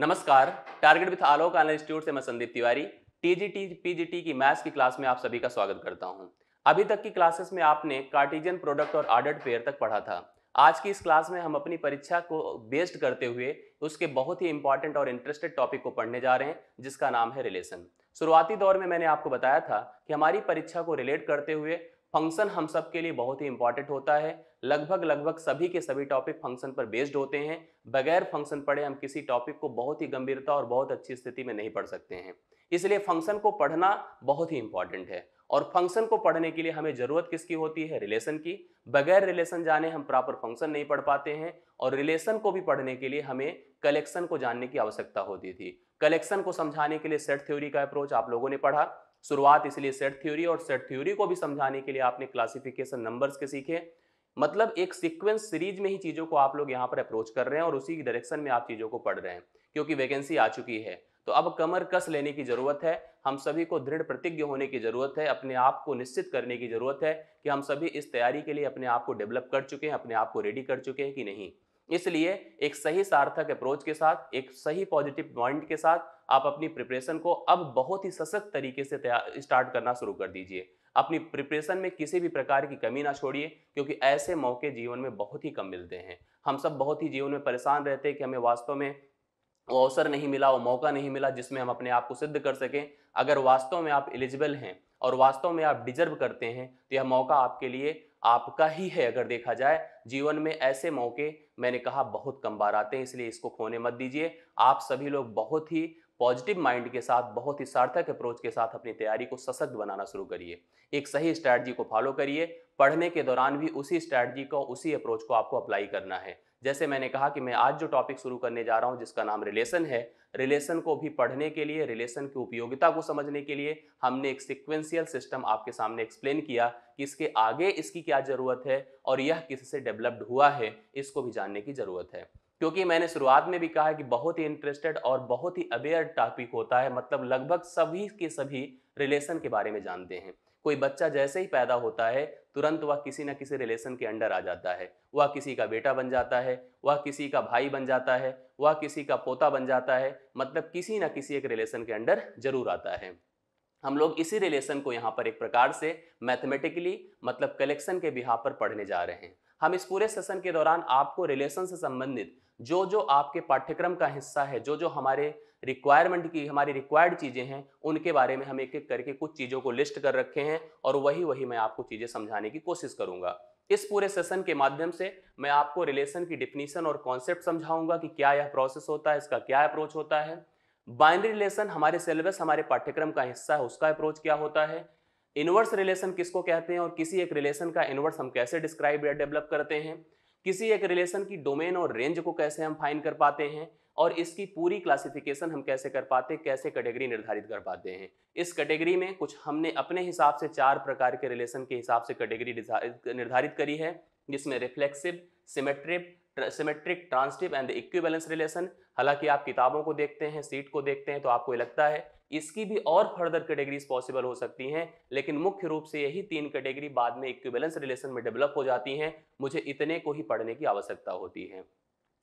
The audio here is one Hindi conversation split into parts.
नमस्कार टारगेट विथ आलोक आनल इंस्टीट्यूट से मैं संदीप तिवारी टीजीटी पीजीटी की मैथ्स की क्लास में आप सभी का स्वागत करता हूं अभी तक की क्लासेस में आपने कार्टिजियन प्रोडक्ट और आर्डर्ड पेयर तक पढ़ा था आज की इस क्लास में हम अपनी परीक्षा को बेस्ड करते हुए उसके बहुत ही इंपॉर्टेंट और इंटरेस्टेड टॉपिक को पढ़ने जा रहे हैं जिसका नाम है रिलेशन शुरुआती दौर में मैंने आपको बताया था कि हमारी परीक्षा को रिलेट करते हुए फंक्शन हम सब के लिए बहुत ही इंपॉर्टेंट होता है लगभग लगभग सभी के सभी टॉपिक फंक्शन पर बेस्ड होते हैं बगैर फंक्शन पढ़े हम किसी टॉपिक को बहुत ही गंभीरता और बहुत अच्छी स्थिति में नहीं पढ़ सकते हैं इसलिए फंक्शन को पढ़ना बहुत ही इंपॉर्टेंट है और फंक्शन को पढ़ने के लिए हमें ज़रूरत किसकी होती है रिलेशन की बगैर रिलेशन जाने हम प्रॉपर फंक्शन नहीं पढ़ पाते हैं और रिलेशन को भी पढ़ने के लिए हमें कलेक्शन को जानने की आवश्यकता होती थी कलेक्शन को समझाने के लिए सेट थ्योरी का अप्रोच आप लोगों ने पढ़ा शुरुआत इसलिए सेट थ्योरी और सेट थ्योरी को भी समझाने के लिए आपने क्लासिफिकेशन नंबर्स के सीखे मतलब एक सीक्वेंस सीरीज में ही चीज़ों को आप लोग यहाँ पर अप्रोच कर रहे हैं और उसी की डायरेक्शन में आप चीज़ों को पढ़ रहे हैं क्योंकि वैकेंसी आ चुकी है तो अब कमर कस लेने की ज़रूरत है हम सभी को दृढ़ प्रतिज्ञ होने की ज़रूरत है अपने आप को निश्चित करने की ज़रूरत है कि हम सभी इस तैयारी के लिए अपने आप को डेवलप कर चुके हैं अपने आप को रेडी कर चुके हैं कि नहीं इसलिए एक सही सार्थक अप्रोच के साथ एक सही पॉजिटिव पॉइंट के साथ आप अपनी प्रिपरेशन को अब बहुत ही सशक्त तरीके से स्टार्ट करना शुरू कर दीजिए अपनी प्रिपरेशन में किसी भी प्रकार की कमी ना छोड़िए क्योंकि ऐसे मौके जीवन में बहुत ही कम मिलते हैं हम सब बहुत ही जीवन में परेशान रहते हैं कि हमें वास्तव में वो अवसर नहीं मिला वो मौका नहीं मिला जिसमें हम अपने आप को सिद्ध कर सकें अगर वास्तव में आप एलिजिबल हैं और वास्तव में आप डिजर्व करते हैं तो यह मौका आपके लिए आपका ही है अगर देखा जाए जीवन में ऐसे मौके मैंने कहा बहुत कम बार आते हैं इसलिए इसको खोने मत दीजिए आप सभी लोग बहुत ही पॉजिटिव माइंड के साथ बहुत ही सार्थक अप्रोच के साथ अपनी तैयारी को सशक्त बनाना शुरू करिए एक सही स्ट्रैटी को फॉलो करिए पढ़ने के दौरान भी उसी स्ट्रैटी को उसी अप्रोच को आपको अप्लाई करना है जैसे मैंने कहा कि मैं आज जो टॉपिक शुरू करने जा रहा हूँ जिसका नाम रिलेशन है रिलेशन को भी पढ़ने के लिए रिलेशन की उपयोगिता को समझने के लिए हमने एक सिक्वेंशियल सिस्टम आपके सामने एक्सप्लेन किया कि इसके आगे इसकी क्या ज़रूरत है और यह किससे डेवलप्ड हुआ है इसको भी जानने की ज़रूरत है क्योंकि मैंने शुरुआत में भी कहा है कि बहुत ही इंटरेस्टेड और बहुत ही अवेयर टॉपिक होता है मतलब लगभग सभी के सभी रिलेशन के बारे में जानते हैं कोई बच्चा जैसे ही पैदा होता है तुरंत वह किसी न किसी रिलेशन के अंडर आ जाता है वह किसी का बेटा बन जाता है वह किसी का भाई बन जाता है वह किसी का पोता बन जाता है मतलब किसी न किसी एक रिलेशन के अंडर जरूर आता है हम लोग इसी रिलेशन को यहाँ पर एक प्रकार से मैथमेटिकली मतलब कलेक्शन के बिहा पर पढ़ने जा रहे हैं हम इस पूरे सेशन के दौरान आपको रिलेशन से संबंधित जो जो आपके पाठ्यक्रम का हिस्सा है जो जो हमारे रिक्वायरमेंट की हमारी रिक्वायर्ड चीज़ें हैं उनके बारे में हम एक एक करके कुछ चीज़ों को लिस्ट कर रखे हैं और वही वही मैं आपको चीज़ें समझाने की कोशिश करूंगा इस पूरे सेशन के माध्यम से मैं आपको रिलेशन की डिफिनीशन और कॉन्सेप्ट समझाऊंगा कि क्या यह प्रोसेस होता है इसका क्या अप्रोच होता है बाइनरी रिलेशन हमारे सिलेबस हमारे पाठ्यक्रम का हिस्सा है उसका अप्रोच क्या होता है इनवर्स रिलेशन किसको कहते हैं और किसी एक रिलेशन का इनवर्स हम कैसे डिस्क्राइब या डेवलप करते हैं किसी एक रिलेशन की डोमेन और रेंज को कैसे हम फाइन कर पाते हैं और इसकी पूरी क्लासिफिकेशन हम कैसे कर पाते हैं कैसे कैटेगरी निर्धारित कर पाते हैं इस कैटेगरी में कुछ हमने अपने हिसाब से चार प्रकार के रिलेशन के हिसाब से कैटेगरी निर्धारित करी है जिसमें reflexive symmetric symmetric transitive and इक्वी रिलेशन हालांकि आप किताबों को देखते हैं सीट को देखते हैं तो आपको लगता है इसकी भी और फर्दर कैटेगरीज पॉसिबल हो सकती हैं लेकिन मुख्य रूप से यही तीन कैटेगरी बाद में इक्विबेलेंस रिलेशन में डेवलप हो जाती हैं मुझे इतने को ही पढ़ने की आवश्यकता होती है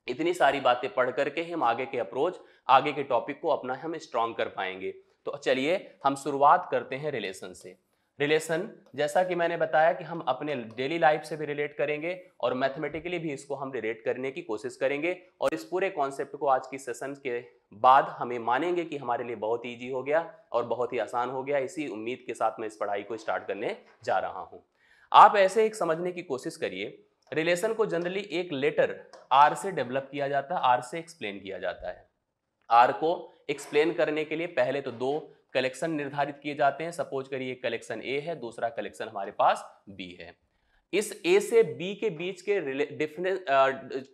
इतनी सारी बातें पढ़ करके हम आगे के अप्रोच आगे के टॉपिक को अपना हम स्ट्रांग कर पाएंगे तो चलिए हम शुरुआत करते हैं रिलेशन से रिलेशन जैसा कि मैंने बताया कि हम अपने डेली लाइफ से भी रिलेट करेंगे और मैथमेटिकली भी इसको हम रिलेट करने की कोशिश करेंगे और इस पूरे कॉन्सेप्ट को आज की सेशन के बाद हमें मानेंगे कि हमारे लिए बहुत ईजी हो गया और बहुत ही आसान हो गया इसी उम्मीद के साथ मैं इस पढ़ाई को स्टार्ट करने जा रहा हूँ आप ऐसे एक समझने की कोशिश करिए रिलेशन को जनरली एक लेटर आर से डेवलप किया जाता है आर से एक्सप्लेन किया जाता है आर को एक्सप्लेन करने के लिए पहले तो दो कलेक्शन निर्धारित किए जाते हैं सपोज करिए कलेक्शन ए है दूसरा कलेक्शन हमारे पास बी है इस ए से बी के बीच के डिफरेंस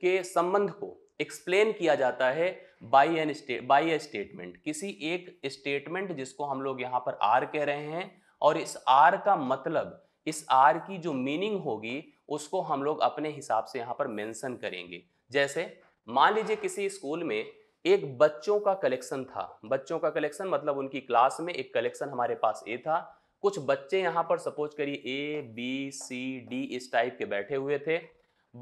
के संबंध को एक्सप्लेन किया जाता है by an state by a statement किसी एक स्टेटमेंट जिसको हम लोग यहाँ पर आर कह रहे हैं और इस आर का मतलब इस आर की जो मीनिंग होगी उसको हम लोग अपने हिसाब से यहाँ पर मेंशन करेंगे जैसे मान लीजिए किसी स्कूल में एक बच्चों का कलेक्शन था बच्चों का कलेक्शन मतलब उनकी क्लास में एक कलेक्शन हमारे पास ए था कुछ बच्चे यहाँ पर सपोज करिए ए बी सी डी इस टाइप के बैठे हुए थे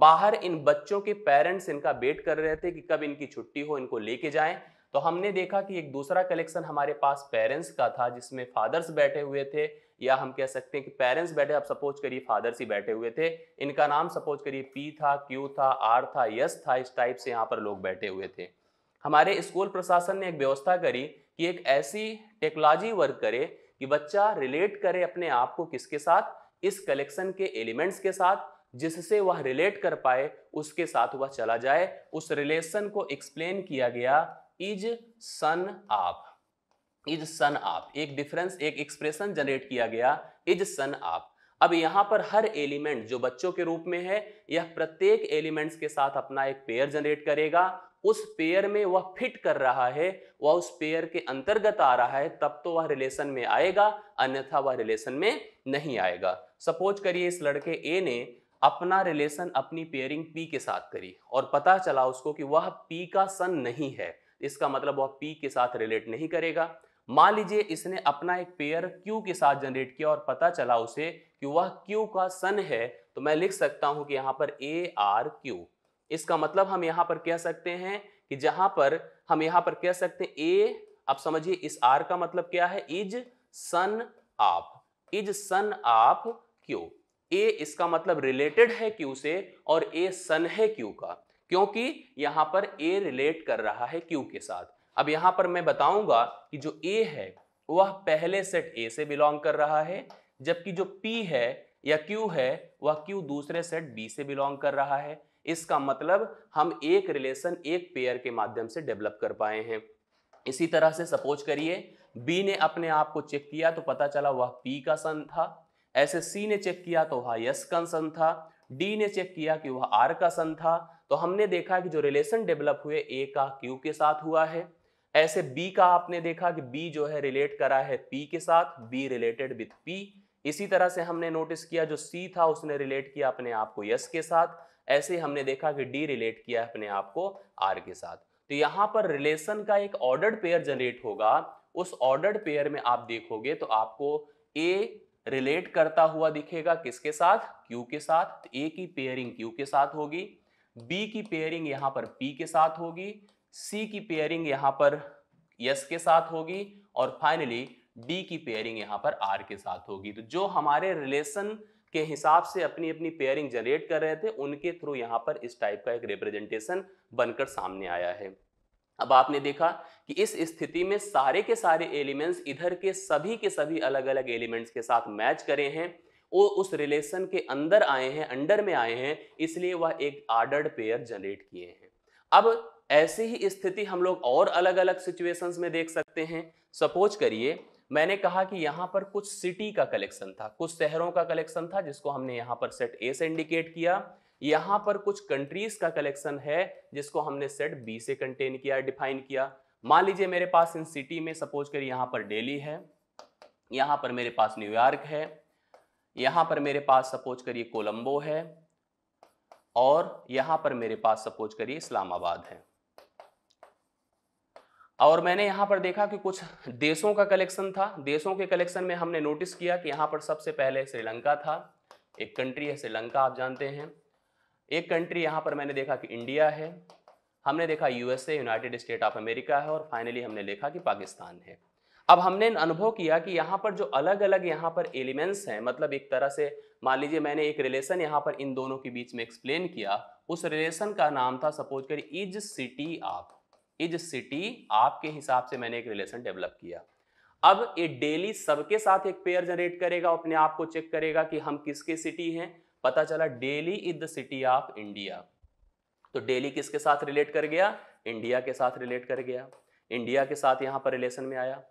बाहर इन बच्चों के पेरेंट्स इनका वेट कर रहे थे कि कब इनकी छुट्टी हो इनको लेके जाएं तो हमने देखा कि एक दूसरा कलेक्शन हमारे पास पेरेंट्स का था जिसमें फादर्स बैठे हुए थे या हम कह सकते हैं कि पेरेंट्स बैठे आप सपोज करिए फादर्स ही बैठे हुए थे इनका नाम सपोज करिए पी था क्यू था आर था यस था इस टाइप से यहाँ पर लोग बैठे हुए थे हमारे स्कूल प्रशासन ने एक व्यवस्था करी कि एक ऐसी टेक्नोलॉजी वर्क करे कि बच्चा रिलेट करे अपने आप को किसके साथ इस कलेक्शन के एलिमेंट्स के साथ जिससे वह रिलेट कर पाए उसके साथ वह चला जाए उस रिलेशन को एक्सप्लेन किया गया इज सन आप इज सन आप एक डिफरेंस एक एक्सप्रेशन जनरेट किया गया इज सन आप अब यहाँ पर हर एलिमेंट जो बच्चों के रूप में है यह प्रत्येक एलिमेंट्स के साथ अपना एक पेयर जनरेट करेगा उस पेयर में वह फिट कर रहा है वह उस पेयर के अंतर्गत आ रहा है तब तो वह रिलेशन में आएगा अन्यथा वह रिलेशन में नहीं आएगा सपोज करिए इस लड़के ए ने अपना रिलेशन अपनी पेयरिंग पी के साथ करी और पता चला उसको कि वह पी का सन नहीं है इसका मतलब वह पी के साथ रिलेट नहीं करेगा मान लीजिए इसने अपना एक पेयर क्यू के साथ जनरेट किया और पता चला उसे कि वह क्यू का सन है तो मैं लिख सकता हूं कि यहाँ पर ए आर क्यू इसका मतलब हम यहां पर कह सकते हैं कि जहां पर हम यहाँ पर कह सकते हैं ए आप समझिए इस आर का मतलब क्या है इज सन आप इज सन आप क्यू ए इसका मतलब रिलेटेड है क्यू से और ए सन है क्यू का क्योंकि यहां पर ए रिलेट कर रहा है क्यू के साथ अब यहां पर मैं बताऊंगा कि जो ए है वह पहले सेट ए से बिलोंग कर रहा है जबकि जो पी है या क्यू है वह क्यू दूसरे सेट बी से बिलोंग कर रहा है इसका मतलब हम एक रिलेशन एक पेयर के माध्यम से डेवलप कर पाए हैं इसी तरह से सपोज करिए बी ने अपने आप को चेक किया तो पता चला वह पी का सन था ऐसे सी ने चेक किया तो वह यस का सन था डी ने चेक किया कि वह आर का सन था तो हमने देखा कि जो रिलेशन डेवलप हुए ए का क्यू के साथ हुआ है ऐसे बी का आपने देखा कि बी जो है रिलेट करा है पी के साथ बी रिलेटेड विथ पी इसी तरह से हमने नोटिस किया जो सी था उसने रिलेट किया अपने आप को यस के साथ ऐसे हमने देखा कि डी रिलेट किया अपने आप को आर के साथ तो यहां पर रिलेशन का एक ऑर्डर्ड पेयर जनरेट होगा उस ऑर्डर्ड पेयर में आप देखोगे तो आपको ए रिलेट करता हुआ दिखेगा किसके साथ क्यू के साथ तो ए की पेयरिंग क्यू के साथ होगी बी की पेयरिंग यहां पर पी के साथ होगी सी की पेयरिंग यहां पर यस के साथ होगी और फाइनली डी की पेयरिंग यहां पर आर के साथ होगी तो जो हमारे रिलेशन के हिसाब से अपनी अपनी पेयरिंग जनरेट कर रहे थे उनके थ्रू यहाँ पर इस टाइप का एक रिप्रेजेंटेशन बनकर सामने आया है अब आपने देखा कि इस स्थिति में सारे के सारे एलिमेंट्स इधर के सभी के सभी अलग अलग एलिमेंट्स के साथ मैच करे हैं वो उस रिलेशन के अंदर आए हैं अंडर में आए हैं इसलिए वह एक आर्डर्ड पेयर जनरेट किए हैं अब ऐसी ही स्थिति हम लोग और अलग अलग सिचुएशंस में देख सकते हैं सपोज करिए मैंने कहा कि यहाँ पर कुछ सिटी का कलेक्शन था कुछ शहरों का कलेक्शन था जिसको हमने यहाँ पर सेट ए से इंडिकेट किया यहाँ पर कुछ कंट्रीज का कलेक्शन है जिसको हमने सेट बी से कंटेन किया डिफाइन किया मान लीजिए मेरे पास इन सिटी में सपोज कर यहाँ पर डेली है यहाँ पर मेरे पास न्यूयॉर्क है यहाँ पर मेरे पास सपोज करिए कोलंबो है और यहाँ पर मेरे पास सपोज करिए इस्लामाबाद है और मैंने यहाँ पर देखा कि कुछ देशों का कलेक्शन था देशों के कलेक्शन में हमने नोटिस किया कि यहाँ पर सबसे पहले श्रीलंका था एक कंट्री है श्रीलंका आप जानते हैं एक कंट्री यहाँ पर मैंने देखा कि इंडिया है हमने देखा USA United State of America है और फाइनली हमने देखा कि पाकिस्तान है अब हमने अनुभव किया कि यहाँ पर जो अलग अलग यहाँ पर एलिमेंट्स हैं मतलब एक तरह से मान लीजिए मैंने एक रिलेशन यहाँ पर इन दोनों के बीच में एक्सप्लेन किया उस रिलेशन का नाम था सपोज कर is city of is city आपके हिसाब से मैंने एक रिलेशन डेवलप किया अब ये डेली सबके साथ एक पेयर जनरेट करेगा अपने आप को चेक करेगा कि हम किसके सिटी हैं पता चला Delhi is the city of India तो डेली किसके साथ रिलेट कर गया इंडिया के साथ रिलेट कर गया इंडिया के साथ यहाँ पर रिलेशन में आया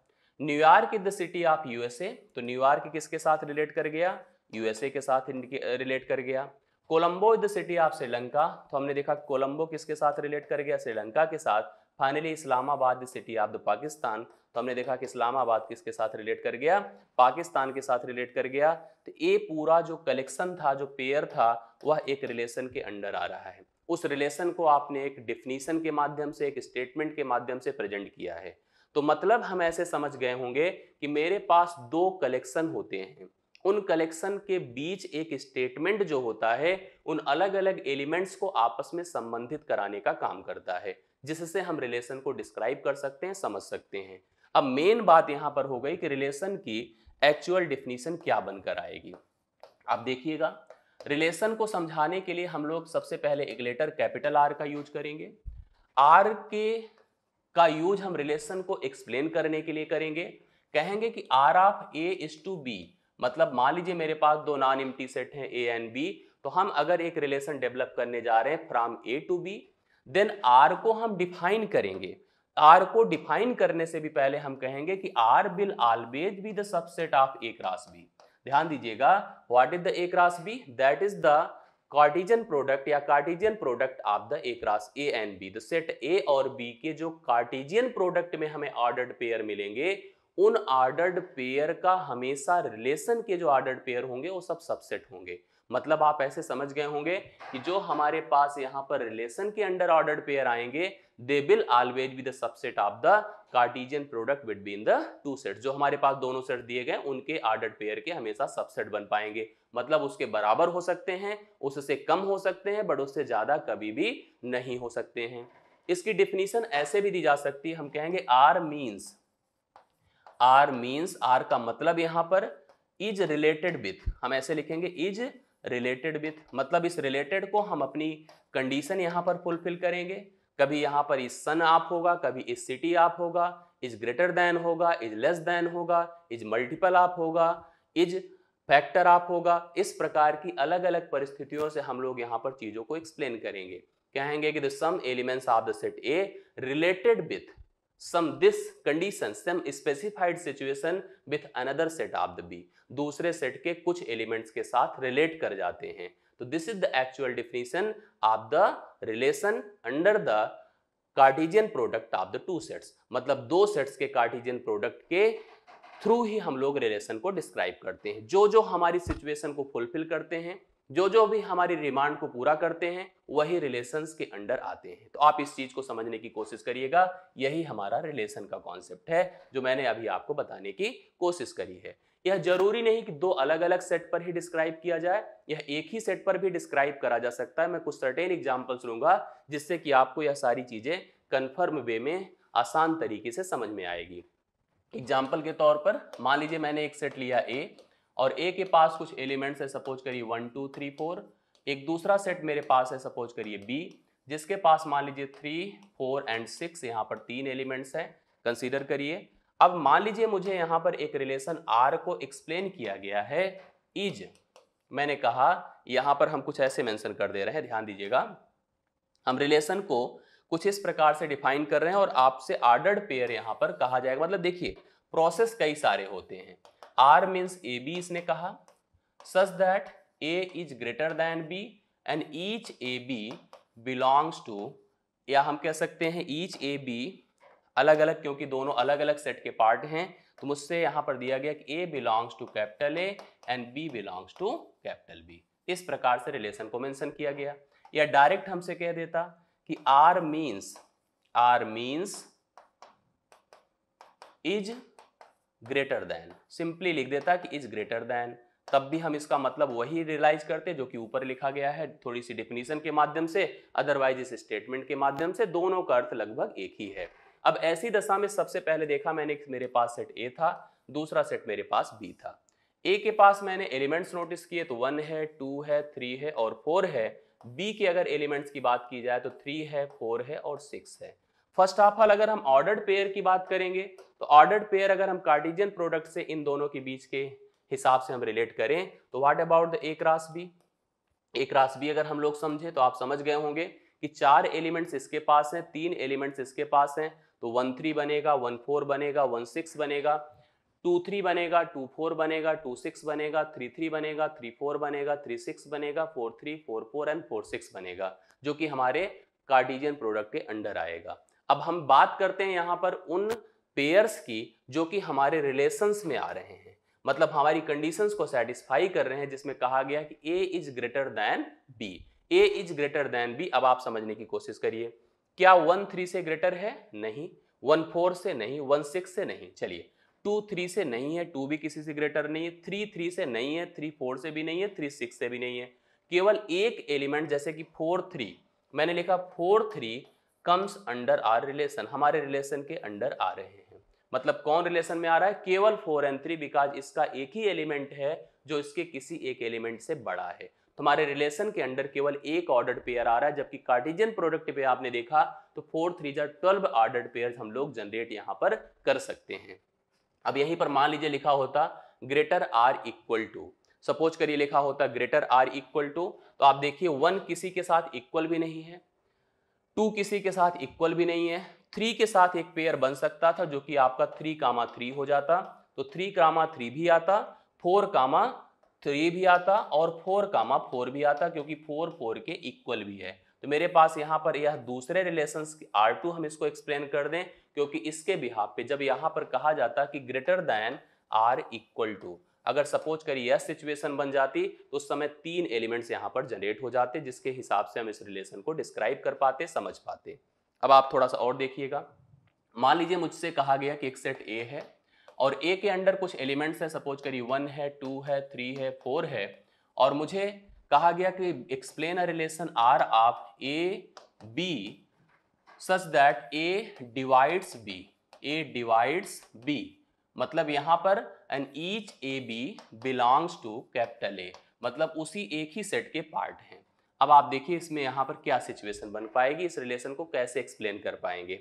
New York is the city of USA तो न्यूयॉर्क किसके साथ रिलेट कर गया यूएसए के साथ रिलेट कर गया Colombo is the city of Sri Lanka तो हमने देखा कोलंबो किसके साथ रिलेट कर गया श्रीलंका के साथ finally Islamabad city of the Pakistan तो हमने देखा कि इस्लामाबाद किसके साथ रिलेट कर गया पाकिस्तान के साथ रिलेट कर गया तो ये पूरा जो कलेक्शन था जो पेयर था वह एक रिलेशन के अंडर आ रहा है उस रिलेशन को आपने एक डिफिनीशन के माध्यम से एक स्टेटमेंट के माध्यम से प्रेजेंट किया है तो मतलब हम ऐसे समझ गए होंगे कि मेरे पास दो कलेक्शन होते हैं उन कलेक्शन के बीच एक स्टेटमेंट जो होता है उन अलग अलग एलिमेंट्स को आपस में संबंधित कराने का काम करता है जिससे हम रिलेशन को डिस्क्राइब कर सकते हैं समझ सकते हैं अब मेन बात यहां पर हो गई कि रिलेशन की एक्चुअल डिफिनीशन क्या बनकर आएगी आप देखिएगा रिलेशन को समझाने के लिए हम लोग सबसे पहले एक लेटर कैपिटल आर का यूज करेंगे आर के का यूज हम रिलेशन को एक्सप्लेन करने के लिए करेंगे कहेंगे कि R of A is to be मतलब मान लीजिए मेरे पास दो नॉन एम्प्टी सेट हैं ए एंड बी तो हम अगर एक रिलेशन डेवलप करने जा रहे हैं from A to B then R को हम डिफाइन करेंगे आर को डिफाइन करने से भी पहले हम कहेंगे कि R will always be the subset of A cross B ध्यान दीजिएगा what is the A cross B that is the cartesian product या cartesian product of the A cross A and B the set A और बी के जो कार्टिजियन प्रोडक्ट में हमें ऑर्डर्ड पेयर मिलेंगे उन ऑर्डर्ड पेयर का हमेशा रिलेशन के जो ऑर्डर्ड पेयर होंगे वो सब सबसेट होंगे मतलब आप ऐसे समझ गए होंगे कि जो हमारे पास यहाँ पर रिलेशन के अंडर ऑर्डर पेयर आएंगे they will always be the subset of the cartesian product between the two set जो हमारे पास दोनों सेट दिए गए उनके ऑर्डर पेयर के हमेशा सबसेट बन पाएंगे मतलब उसके बराबर हो सकते हैं उससे कम हो सकते हैं बट उससे ज़्यादा कभी भी नहीं हो सकते हैं इसकी डिफिनीशन ऐसे भी दी जा सकती है हम कहेंगे R means R means R का मतलब यहाँ पर इज रिलेटेड विथ हम ऐसे लिखेंगे इज रिलेटेड विथ मतलब इस रिलेटेड को हम अपनी कंडीशन यहाँ पर फुलफिल करेंगे कभी यहाँ पर इस सन आप होगा कभी इस सिटी आप होगा इज ग्रेटर दैन होगा इज लेस दैन होगा इज मल्टीपल आप होगा इज फैक्टर आप होगा इस प्रकार की अलग अलग परिस्थितियों से हम लोग यहाँ पर चीज़ों को एक्सप्लेन करेंगे कहेंगे कि the some elements of the set A related with some this condition some specified situation with another set of the B दूसरे सेट के कुछ एलिमेंट्स के साथ रिलेट कर जाते हैं तो this is the actual definition of the relation under the cartesian product of the two sets मतलब दो सेट्स के कार्टिजियन प्रोडक्ट के थ्रू ही हम लोग रिलेशन को डिस्क्राइब करते हैं जो जो हमारी सिचुएशन को फुलफिल करते हैं जो जो भी हमारी रिमांड को पूरा करते हैं वही रिलेशंस के अंडर आते हैं तो आप इस चीज को समझने की कोशिश करिएगा यही हमारा रिलेशन का कॉन्सेप्ट है जो मैंने अभी आपको बताने की कोशिश करी है यह जरूरी नहीं कि दो अलग अलग सेट पर ही डिस्क्राइब किया जाए यह एक ही सेट पर भी डिस्क्राइब करा जा सकता है मैं कुछ सर्टेन एग्जाम्पल्स लूंगा जिससे कि आपको यह सारी चीजें कन्फर्म वे में आसान तरीके से समझ में आएगी एग्जाम्पल के तौर पर मान लीजिए मैंने एक सेट लिया ए और ए के पास कुछ एलिमेंट्स है सपोज करिए वन टू थ्री फोर एक दूसरा सेट मेरे पास है सपोज करिए बी जिसके पास मान लीजिए थ्री फोर एंड सिक्स यहाँ पर तीन एलिमेंट्स हैं कंसीडर करिए अब मान लीजिए मुझे यहाँ पर एक रिलेशन आर को एक्सप्लेन किया गया है इज मैंने कहा यहाँ पर हम कुछ ऐसे मेंशन कर दे रहे हैं ध्यान दीजिएगा हम रिलेशन को कुछ इस प्रकार से डिफाइन कर रहे हैं और आपसे आर्डर्ड पेयर यहाँ पर कहा जाएगा मतलब देखिए प्रोसेस कई सारे होते हैं आर मीन्स ए बी इसने कहा such that A is greater than B and each A B belongs to या हम कह सकते हैं ईच ए बी अलग अलग क्योंकि दोनों अलग अलग सेट के पार्ट हैं तो मुझसे यहाँ पर दिया गया कि A belongs to capital A and B belongs to capital B इस प्रकार से रिलेशन को मेंशन किया गया या डायरेक्ट हमसे कह देता कि R means R means is greater than simply लिख देता कि इज ग्रेटर दैन तब भी हम इसका मतलब वही रियलाइज करते जो कि ऊपर लिखा गया है थोड़ी सी डिफिनीशन के माध्यम से अदरवाइज इस स्टेटमेंट के माध्यम से दोनों का अर्थ लगभग एक ही है अब ऐसी दशा में सबसे पहले देखा मैंने मेरे पास सेट ए था दूसरा सेट मेरे पास बी था ए के पास मैंने एलिमेंट्स नोटिस किए तो वन है टू है थ्री है और फोर है बी के अगर एलिमेंट्स की बात की जाए तो थ्री है फोर है और सिक्स है फर्स्ट ऑफ ऑल अगर हम ऑर्डर्ड पेयर की बात करेंगे तो ऑर्डर्ड पेयर अगर हम कार्टिजियन प्रोडक्ट से इन दोनों के बीच के हिसाब से हम रिलेट करें तो what about the A cross B A cross B अगर हम लोग समझे तो आप समझ गए होंगे कि चार एलिमेंट्स इसके पास हैं तीन एलिमेंट्स इसके पास हैं तो वन थ्री बनेगा वन फोर बनेगा वन सिक्स बनेगा टू थ्री बनेगा टू फोर बनेगा टू सिक्स बनेगा थ्री थ्री बनेगा थ्री फोर बनेगा थ्री सिक्स बनेगा four three four four and four six बनेगा जो कि हमारे कार्टिजियन प्रोडक्ट के अंडर आएगा अब हम बात करते हैं यहाँ पर उन पेयर्स की जो कि हमारे रिलेशंस में आ रहे हैं मतलब हमारी कंडीशंस को सेटिस्फाई कर रहे हैं जिसमें कहा गया कि A is greater than B A is greater than B अब आप समझने की कोशिश करिए क्या वन थ्री से ग्रेटर है नहीं वन फोर से नहीं वन सिक्स से नहीं चलिए टू थ्री से नहीं है टू भी किसी से ग्रेटर नहीं है थ्री थ्री से नहीं है थ्री फोर से भी नहीं है थ्री सिक्स से भी नहीं है केवल एक एलिमेंट जैसे कि फोर थ्री मैंने लिखा four three comes under R relation हमारे रिलेशन के अंडर आ रहे हैं मतलब कौन रिलेशन में आ रहा है केवल फोर एंड थ्री बिकॉज इसका एक ही एलिमेंट है जो इसके किसी एक एलिमेंट से बड़ा है तो हमारे रिलेशन के अंडर केवल एक ऑर्डर पेयर आ रहा है जबकि कार्टिजियन प्रोडक्ट पे आपने देखा तो फोर थ्री जो ट्वेल्व ऑर्डर पेयर हम लोग जनरेट यहाँ पर कर सकते हैं अब यहीं पर मान लीजिए लिखा होता greater or equal to suppose करिए लिखा होता ग्रेटर आर इक्वल टू तो आप देखिए वन किसी के साथ इक्वल भी नहीं है टू किसी के साथ इक्वल भी नहीं है थ्री के साथ एक पेयर बन सकता था जो कि आपका थ्री कामा थ्री हो जाता तो थ्री कामा थ्री भी आता फोर कामा थ्री भी आता और फोर कामा फोर भी आता क्योंकि फोर फोर के इक्वल भी है तो मेरे पास यहाँ पर यह दूसरे रिलेशन आर टू हम इसको एक्सप्लेन कर दें क्योंकि इसके बिहाब पे जब यहाँ पर कहा जाता कि greater than or equal to अगर सपोज करिए यह सिचुएशन बन जाती तो उस समय तीन एलिमेंट्स यहाँ पर जनरेट हो जाते जिसके हिसाब से हम इस रिलेशन को डिस्क्राइब कर पाते समझ पाते अब आप थोड़ा सा और देखिएगा मान लीजिए मुझसे कहा गया कि एक सेट ए है और ए के अंडर कुछ एलिमेंट्स है सपोज करिए वन है टू है थ्री है फोर है और मुझे कहा गया कि explain a relation R of A B such that A divides B A divides B मतलब यहां पर and each A B belongs to capital A मतलब उसी एक ही सेट के पार्ट हैं अब आप देखिए इसमें यहाँ पर क्या सिचुएशन बन पाएगी इस रिलेशन को कैसे एक्सप्लेन कर पाएंगे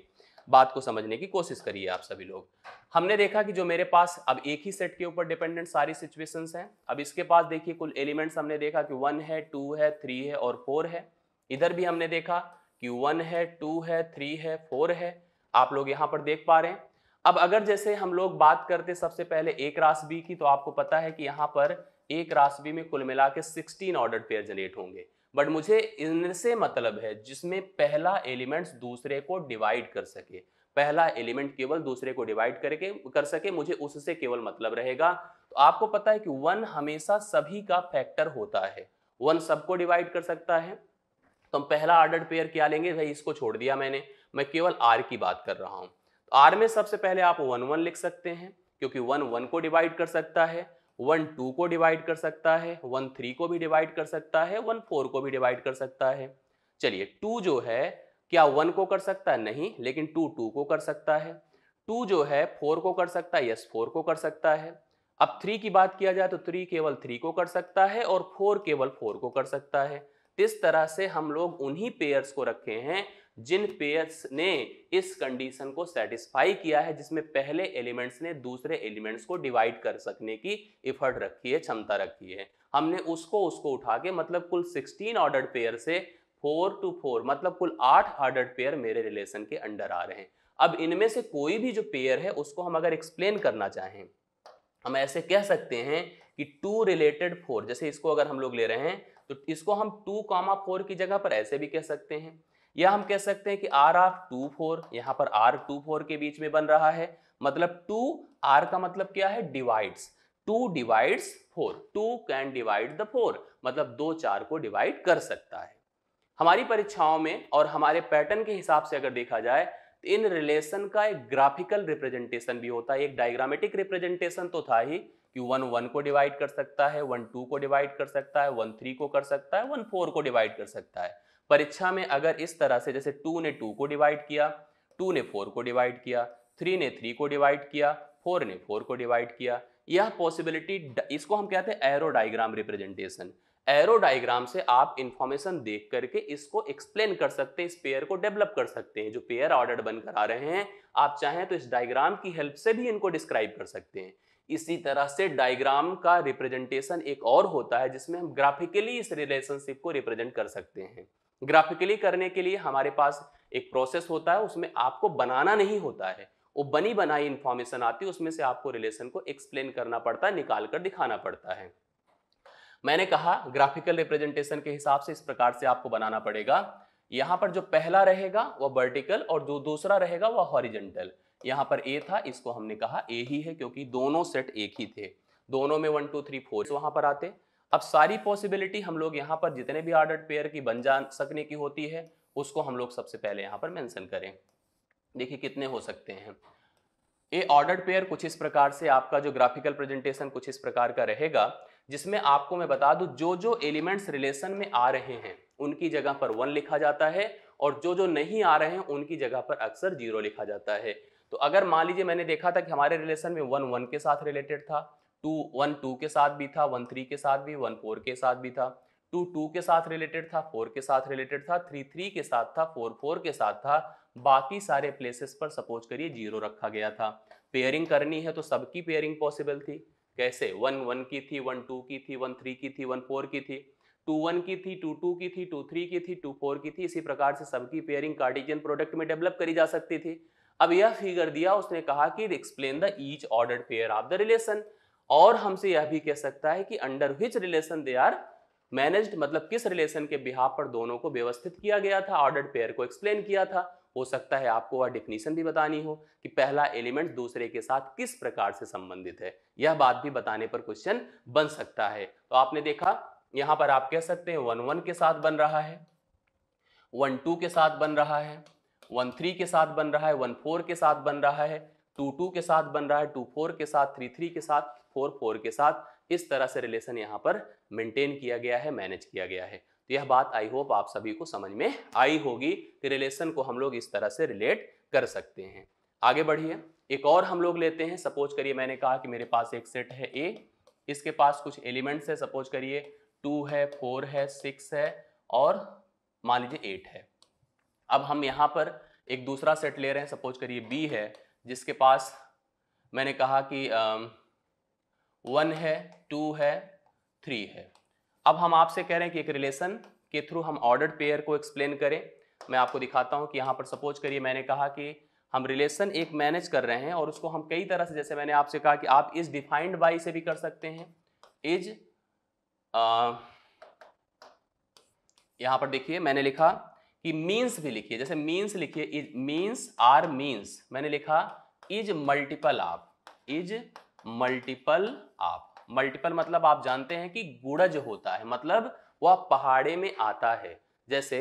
बात को समझने की कोशिश करिए आप सभी लोग हमने देखा कि जो मेरे पास अब एक ही सेट के ऊपर डिपेंडेंट सारी सिचुएशंस हैं अब इसके पास देखिए कुल एलिमेंट्स हमने देखा कि वन है टू है थ्री है और फोर है इधर भी हमने देखा कि वन है टू है थ्री है फोर है आप लोग यहाँ पर देख पा रहे हैं अब अगर जैसे हम लोग बात करते सबसे पहले एक रास बी की तो आपको पता है कि यहाँ पर एक रास बी में कुल मिला के सिक्सटीन ऑर्डर पेयर जनरेट होंगे बट मुझे इनसे मतलब है जिसमें पहला एलिमेंट्स दूसरे को डिवाइड कर सके पहला एलिमेंट केवल दूसरे को डिवाइड करके कर सके मुझे उससे केवल मतलब रहेगा तो आपको पता है कि वन हमेशा सभी का फैक्टर होता है वन सबको डिवाइड कर सकता है तो हम पहला ऑर्डर पेयर क्या लेंगे भाई इसको छोड़ दिया मैंने मैं केवल आर की बात कर रहा हूँ तो आर में सबसे पहले आप वन वन लिख सकते हैं क्योंकि वन वन को डिवाइड कर सकता है वन टू को डिवाइड कर सकता है वन थ्री को भी डिवाइड कर सकता है वन फोर को भी डिवाइड कर सकता है चलिए टू जो है क्या वन को कर सकता है नहीं लेकिन टू टू को कर सकता है टू जो है फोर को कर सकता है यस फोर को कर सकता है अब थ्री की बात किया जाए तो थ्री केवल थ्री को कर सकता है और फोर केवल फोर को कर सकता है इस तरह से हम लोग उन्हीं पेयर्स को रखे हैं जिन पेयर्स ने इस कंडीशन को सेटिस्फाई किया है जिसमें पहले एलिमेंट्स ने दूसरे एलिमेंट्स को डिवाइड कर सकने की इफर्ट रखी है क्षमता रखी है हमने उसको उसको उठा के मतलब कुल 16 ऑर्डर पेयर से फोर टू फोर मतलब कुल आठ ऑर्डर पेयर मेरे रिलेशन के अंडर आ रहे हैं अब इनमें से कोई भी जो पेयर है उसको हम अगर एक्सप्लेन करना चाहें हम ऐसे कह सकते हैं कि टू रिलेटेड फोर जैसे इसको अगर हम लोग ले रहे हैं तो इसको हम टू कॉमा फोर की जगह पर ऐसे भी कह सकते हैं या हम कह सकते हैं कि आर आर टू फोर यहाँ पर आर टू फोर के बीच में बन रहा है मतलब टू आर का मतलब क्या है divides two divides four two can divide the four मतलब दो चार को डिवाइड कर सकता है हमारी परीक्षाओं में और हमारे पैटर्न के हिसाब से अगर देखा जाए तो इन रिलेशन का एक ग्राफिकल रिप्रेजेंटेशन भी होता है एक डायग्रामेटिक रिप्रेजेंटेशन तो था ही कि वन वन को डिवाइड कर सकता है वन टू को डिवाइड कर सकता है वन थ्री को कर सकता है वन फोर को डिवाइड कर सकता है परीक्षा में अगर इस तरह से जैसे टू ने टू को डिवाइड किया टू ने फोर को डिवाइड किया थ्री ने थ्री को डिवाइड किया फोर ने फोर को डिवाइड किया यह पॉसिबिलिटी इसको हम कहते हैं arrow diagram representation arrow diagram से आप इंफॉर्मेशन देख करके इसको एक्सप्लेन कर सकते हैं इस पेयर को डेवलप कर सकते हैं जो पेयर ऑर्डर बनकर आ रहे हैं आप चाहें तो इस डायग्राम की हेल्प से भी इनको डिस्क्राइब कर सकते हैं इसी तरह से डायग्राम का रिप्रेजेंटेशन एक और होता है जिसमें हम ग्राफिकली इस रिलेशनशिप को रिप्रेजेंट कर सकते हैं ग्राफिकली करने के लिए हमारे पास एक प्रोसेस होता है उसमें आपको बनाना नहीं होता है वो बनी बनाई इंफॉर्मेशन आती है उसमें से आपको रिलेशन को एक्सप्लेन करना पड़ता है निकाल कर दिखाना पड़ता है मैंने कहा ग्राफिकल रिप्रेजेंटेशन के हिसाब से इस प्रकार से आपको बनाना पड़ेगा यहाँ पर जो पहला रहेगा वह वर्टिकल और जो दूसरा रहेगा वह हॉरिजेंटल यहाँ पर ए था इसको हमने कहा ए ही है क्योंकि दोनों सेट एक ही थे दोनों में वन टू थ्री फोर वहां पर आते अब सारी पॉसिबिलिटी हम लोग यहाँ पर जितने भी ऑर्डर पेयर की बन जा सकने की होती है उसको हम लोग सबसे पहले यहाँ पर मेंशन करें देखिए कितने हो सकते हैं ये ऑर्डर पेयर कुछ इस प्रकार से आपका जो ग्राफिकल प्रेजेंटेशन कुछ इस प्रकार का रहेगा जिसमें आपको मैं बता दूं जो जो एलिमेंट्स रिलेशन में आ रहे हैं उनकी जगह पर वन लिखा जाता है और जो जो नहीं आ रहे हैं उनकी जगह पर अक्सर जीरो लिखा जाता है तो अगर मान लीजिए मैंने देखा था कि हमारे रिलेशन में वन वन के साथ रिलेटेड था टू वन टू के साथ भी था वन थ्री के साथ भी वन फोर के साथ भी था टू टू के साथ रिलेटेड था फोर के साथ रिलेटेड था थ्री थ्री के साथ था फोर फोर के साथ था बाकी सारे प्लेसेस पर सपोज करिए जीरो रखा गया था पेयरिंग करनी है तो सबकी पेयरिंग पॉसिबल थी कैसे वन वन की थी वन टू की थी वन थ्री की थी वन फोर की थी टू वन की थी टू टू की थी टू थ्री की थी टू फोर की थी इसी प्रकार से सबकी पेयरिंग कार्टिजियन प्रोडक्ट में डेवलप करी जा सकती थी अब यह फिगर दिया उसने कहा कि explain the each order pair of the relation और हमसे यह भी कह सकता है कि under which relation they are managed मतलब किस रिलेशन के बिहार पर दोनों को व्यवस्थित किया गया था ऑर्डर पेयर को एक्सप्लेन किया था हो सकता है आपको वह डिफिनीशन भी बतानी हो कि पहला एलिमेंट दूसरे के साथ किस प्रकार से संबंधित है यह बात भी बताने पर क्वेश्चन बन सकता है तो आपने देखा यहाँ पर आप कह सकते हैं वन वन के साथ बन रहा है वन टू के साथ बन रहा है वन थ्री के साथ बन रहा है वन फोर के साथ बन रहा है टू टू के साथ बन रहा है टू फोर के साथ थ्री थ्री के साथ फोर फोर के साथ इस तरह से रिलेशन यहाँ पर मेंटेन किया गया है मैनेज किया गया है तो यह बात आई होप आप सभी को समझ में आई होगी कि रिलेशन को हम लोग इस तरह से रिलेट कर सकते हैं आगे बढ़िए एक और हम लोग लेते हैं सपोज करिए मैंने कहा कि मेरे पास एक सेट है ए इसके पास कुछ एलिमेंट्स है सपोज करिए टू है फोर है सिक्स है और मान लीजिए एट है अब हम यहाँ पर एक दूसरा सेट ले रहे हैं सपोज करिए बी है जिसके पास मैंने कहा कि वन है टू है थ्री है अब हम आपसे कह रहे हैं कि एक रिलेशन के थ्रू हम ऑर्डर्ड पेयर को एक्सप्लेन करें मैं आपको दिखाता हूं कि यहाँ पर सपोज करिए मैंने कहा कि हम रिलेशन एक मैनेज कर रहे हैं और उसको हम कई तरह से जैसे मैंने आपसे कहा कि आप इज डिफाइंड बाई से भी कर सकते हैं इज यहां पर देखिए मैंने लिखा कि मीन्स भी लिखिए जैसे मीन्स लिखिए इज मीन्स आर मीन्स मैंने लिखा इज मल्टीपल आप इज मल्टीपल आप मल्टीपल मतलब आप जानते हैं कि गुड़ज होता है मतलब वह पहाड़े में आता है जैसे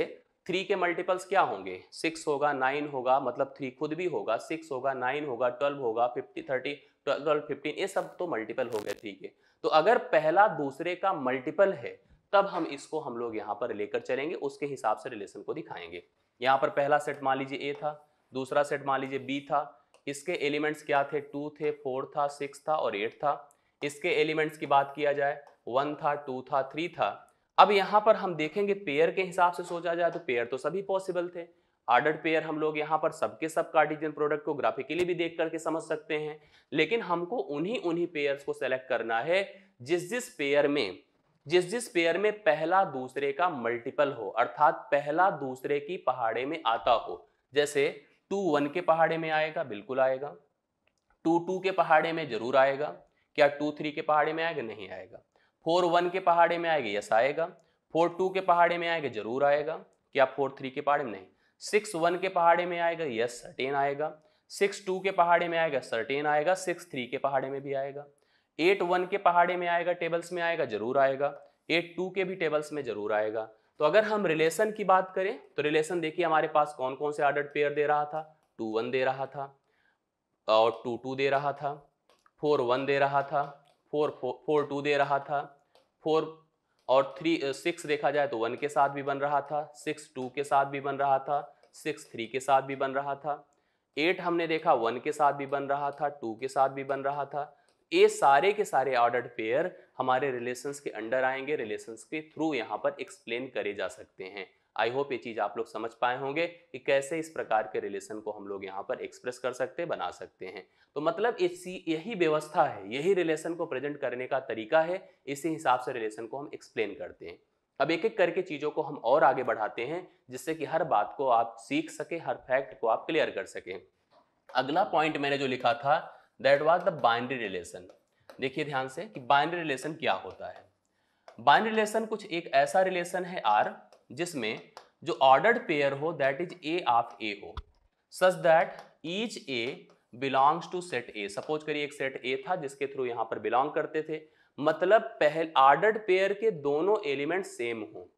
थ्री के मल्टीपल्स क्या होंगे सिक्स होगा नाइन होगा मतलब थ्री खुद भी होगा सिक्स होगा नाइन होगा ट्वेल्व होगा फिफ्टी थर्टी ट्वेल्व फिफ्टीन ये सब तो मल्टीपल हो गए थ्री के तो अगर पहला दूसरे का मल्टीपल है तब हम इसको हम लोग यहाँ पर लेकर चलेंगे उसके हिसाब से रिलेशन को दिखाएंगे यहाँ पर पहला सेट मान लीजिए ए था दूसरा सेट मान लीजिए बी था इसके एलिमेंट्स क्या थे टू थे फोर था सिक्स था और एट था इसके एलिमेंट्स की बात किया जाए वन था टू था थ्री था अब यहाँ पर हम देखेंगे पेयर के हिसाब से सोचा जाए तो पेयर तो सभी पॉसिबल थे आर्डर्ड पेयर हम लोग यहाँ पर सबके सब कार्टिजन प्रोडक्ट को ग्राफिकली भी देख करके समझ सकते हैं लेकिन हमको उन्हीं उन्हीं पेयर को सेलेक्ट करना है जिस जिस पेयर में जिस जिस पेयर में पहला दूसरे का मल्टीपल हो अर्थात पहला दूसरे की पहाड़े में आता हो जैसे टू वन के पहाड़े में आएगा बिल्कुल आएगा टू टू के पहाड़े में जरूर आएगा क्या टू थ्री के पहाड़े में आएगा नहीं आएगा फोर वन के पहाड़े में आएगा यस आएगा फोर टू के पहाड़े में आएगा जरूर आएगा क्या फोर थ्री के पहाड़े में नहीं सिक्स वन के पहाड़े में आएगा यस सर्टेन आएगा सिक्स टू के पहाड़े में आएगा सर्टेन आएगा सिक्स थ्री के पहाड़े में भी आएगा एट वन के पहाड़े में आएगा टेबल्स में आएगा जरूर आएगा एट टू के भी टेबल्स में जरूर आएगा तो अगर हम रिलेशन की बात करें तो रिलेशन देखिए हमारे पास कौन कौन से ऑर्डर पेयर दे रहा था टू वन दे रहा था और टू टू दे रहा था फोर वन दे रहा था फोर फोर टू दे रहा था फोर और थ्री सिक्स देखा जाए तो वन के साथ भी बन रहा था सिक्स टू के साथ भी बन रहा था सिक्स थ्री के साथ भी बन रहा था एट हमने देखा वन के साथ भी बन रहा था टू के साथ भी बन रहा था ये सारे के सारे ऑर्डर्ड पेयर हमारे रिलेशंस के अंडर आएंगे रिलेशंस के थ्रू यहाँ पर एक्सप्लेन करे जा सकते हैं आई होप ये चीज़ आप लोग समझ पाए होंगे कि कैसे इस प्रकार के रिलेशन को हम लोग यहाँ पर एक्सप्रेस कर सकते हैं बना सकते हैं तो मतलब इसी यही व्यवस्था है यही रिलेशन को प्रेजेंट करने का तरीका है इसी हिसाब से रिलेशन को हम एक्सप्लेन करते हैं अब एक एक करके चीज़ों को हम और आगे बढ़ाते हैं जिससे कि हर बात को आप सीख सके हर फैक्ट को आप क्लियर कर सकें अगला पॉइंट मैंने जो लिखा था that was the binary relation देखिए ध्यान से कि बाइंड्री रिलेशन क्या होता है बाइंड्री रिलेशन कुछ एक ऐसा रिलेशन है आर जिसमें जो ऑर्डर्ड पेयर हो that is A of A हो such that each A belongs to set A suppose करिए एक सेट ए था जिसके थ्रू यहाँ पर बिलोंग करते थे मतलब पहले ऑर्डर्ड पेयर के दोनों एलिमेंट सेम हो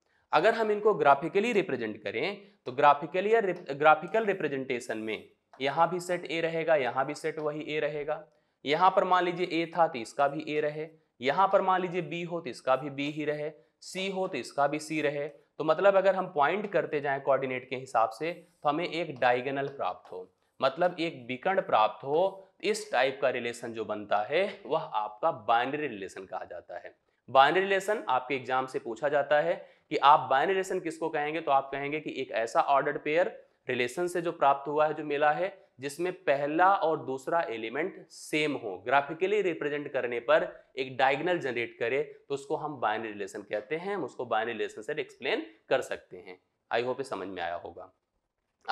अगर हम इनको ग्राफिकली रिप्रेजेंट करें तो ग्राफिकली या ग्राफिकल रिप्रेजेंटेशन में यहाँ भी सेट ए रहेगा यहाँ भी सेट वही ए रहेगा यहाँ पर मान लीजिए ए था तो इसका भी ए रहे यहाँ पर मान लीजिए बी हो तो इसका भी बी ही रहे सी हो तो इसका भी सी रहे तो मतलब अगर हम पॉइंट करते जाएं कोऑर्डिनेट के हिसाब से तो हमें एक डाइगनल प्राप्त हो मतलब एक विकर्ण प्राप्त हो इस टाइप का रिलेशन जो बनता है वह आपका बाइनरी रिलेशन कहा जाता है बाइनरी रिलेशन आपके एग्जाम से पूछा जाता है कि आप बाइनरी रिलेशन किसको कहेंगे तो आप कहेंगे कि एक ऐसा ऑर्डर पेयर रिलेशन से जो प्राप्त हुआ है जो मिला है जिसमें पहला और दूसरा एलिमेंट सेम हो ग्राफिकली रिप्रेजेंट करने पर एक डायगनल जनरेट करे तो उसको हम बाइनरी रिलेशन कहते हैं हम उसको बाइनरी रिलेशन से एक्सप्लेन कर सकते हैं आई होप ये समझ में आया होगा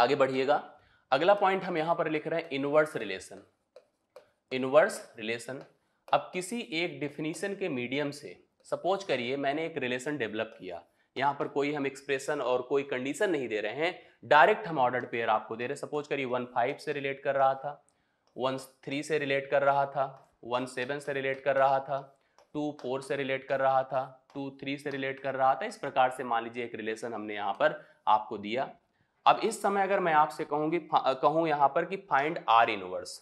आगे बढ़िएगा अगला पॉइंट हम यहां पर लिख रहे हैं इनवर्स रिलेशन इनवर्स रिलेशन अब किसी एक डिफिनीशन के मीडियम से सपोज करिए मैंने एक रिलेशन डेवलप किया यहाँ पर कोई हम एक्सप्रेशन और कोई कंडीशन नहीं दे रहे हैं डायरेक्ट हम ऑर्डर पेयर आपको दे रहे हैं सपोज करिए वन फाइव से रिलेट कर रहा था वन थ्री से रिलेट कर रहा था वन सेवन से रिलेट कर रहा था टू फोर से रिलेट कर रहा था टू थ्री से रिलेट कर रहा था इस प्रकार से मान लीजिए एक रिलेशन हमने यहाँ पर आपको दिया अब इस समय अगर मैं आपसे कहूंगी कहूँ यहाँ पर कि find R inverse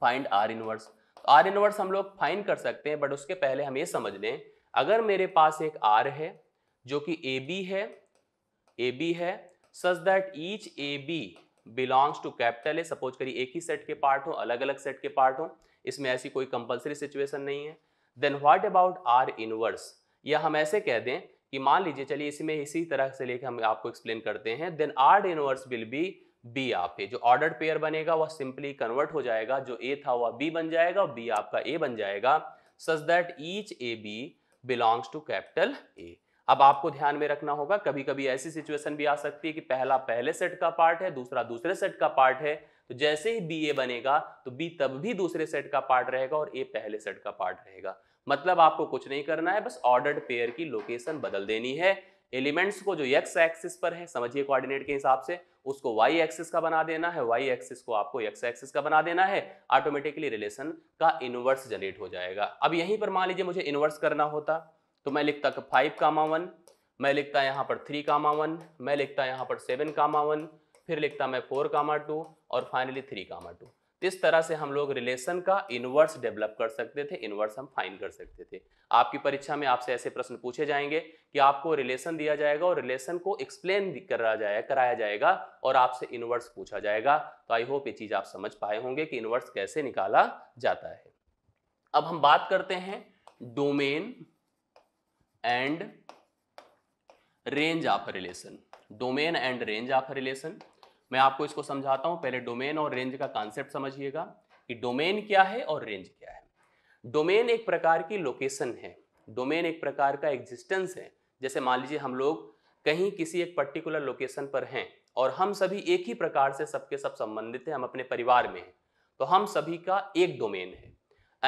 find R inverse R inverse हम लोग फाइंड कर सकते हैं बट उसके पहले हम ये समझ लें अगर मेरे पास एक आर है जो कि ए बी है ए बी है such that each A B belongs to capital है सपोज करिए एक ही सेट के पार्ट हो अलग अलग सेट के पार्ट हो इसमें ऐसी कोई कंपलसरी सिचुएशन नहीं है then what about R inverse या हम ऐसे कह दें कि मान लीजिए चलिए इसमें इसी तरह से लेकर हम आपको एक्सप्लेन करते हैं then R inverse will be B B जो ऑर्डर पेयर बनेगा वह सिंपली कन्वर्ट हो जाएगा जो ए था वह बी बन जाएगा बी आपका ए बन जाएगा such that each A B belongs to capital A अब आपको ध्यान में रखना होगा कभी कभी ऐसी सिचुएशन भी आ सकती है कि पहला पहले सेट का पार्ट है दूसरा दूसरे सेट का पार्ट है तो जैसे ही बी ए बनेगा तो बी तब भी दूसरे सेट का पार्ट रहेगा और ए पहले सेट का पार्ट रहेगा मतलब आपको कुछ नहीं करना है बस ऑर्डर्ड पेयर की लोकेशन बदल देनी है एलिमेंट्स को जो एक्स एक्सिस पर है समझिए कोऑर्डिनेट के हिसाब से उसको वाई एक्सिस का बना देना है वाई एक्सिस को आपको एक्स एक्सिस का बना देना है ऑटोमेटिकली रिलेशन का इनवर्स जनरेट हो जाएगा अब यहीं पर मान लीजिए मुझे इनवर्स करना होता तो मैं लिखता फाइव कामा वन मैं लिखता यहाँ पर थ्री कामा वन मैं लिखता यहाँ पर सेवन कामा वन फिर लिखता मैं फोर कामा टू और फाइनली थ्री कामा टू इस तरह से हम लोग रिलेशन का इनवर्स डेवलप कर सकते थे इनवर्स हम फाइंड कर सकते थे आपकी परीक्षा में आपसे ऐसे प्रश्न पूछे जाएंगे कि आपको रिलेशन दिया जाएगा और रिलेशन को एक्सप्लेन करा जाए कराया जाएगा और आपसे इनवर्स पूछा जाएगा तो आई होप ये चीज़ आप समझ पाए होंगे कि इनवर्स कैसे निकाला जाता है अब हम बात करते हैं domain and range of relation domain and range of relation मैं आपको इसको समझाता हूं पहले डोमेन और रेंज का कॉन्सेप्ट समझिएगा कि डोमेन क्या है और रेंज क्या है डोमेन एक प्रकार की लोकेशन है डोमेन एक प्रकार का एग्जिस्टेंस है जैसे मान लीजिए हम लोग कहीं किसी एक पर्टिकुलर लोकेशन पर हैं और हम सभी एक ही प्रकार से सबके सब संबंधित हैं हम अपने परिवार में हैं तो हम सभी का एक डोमेन है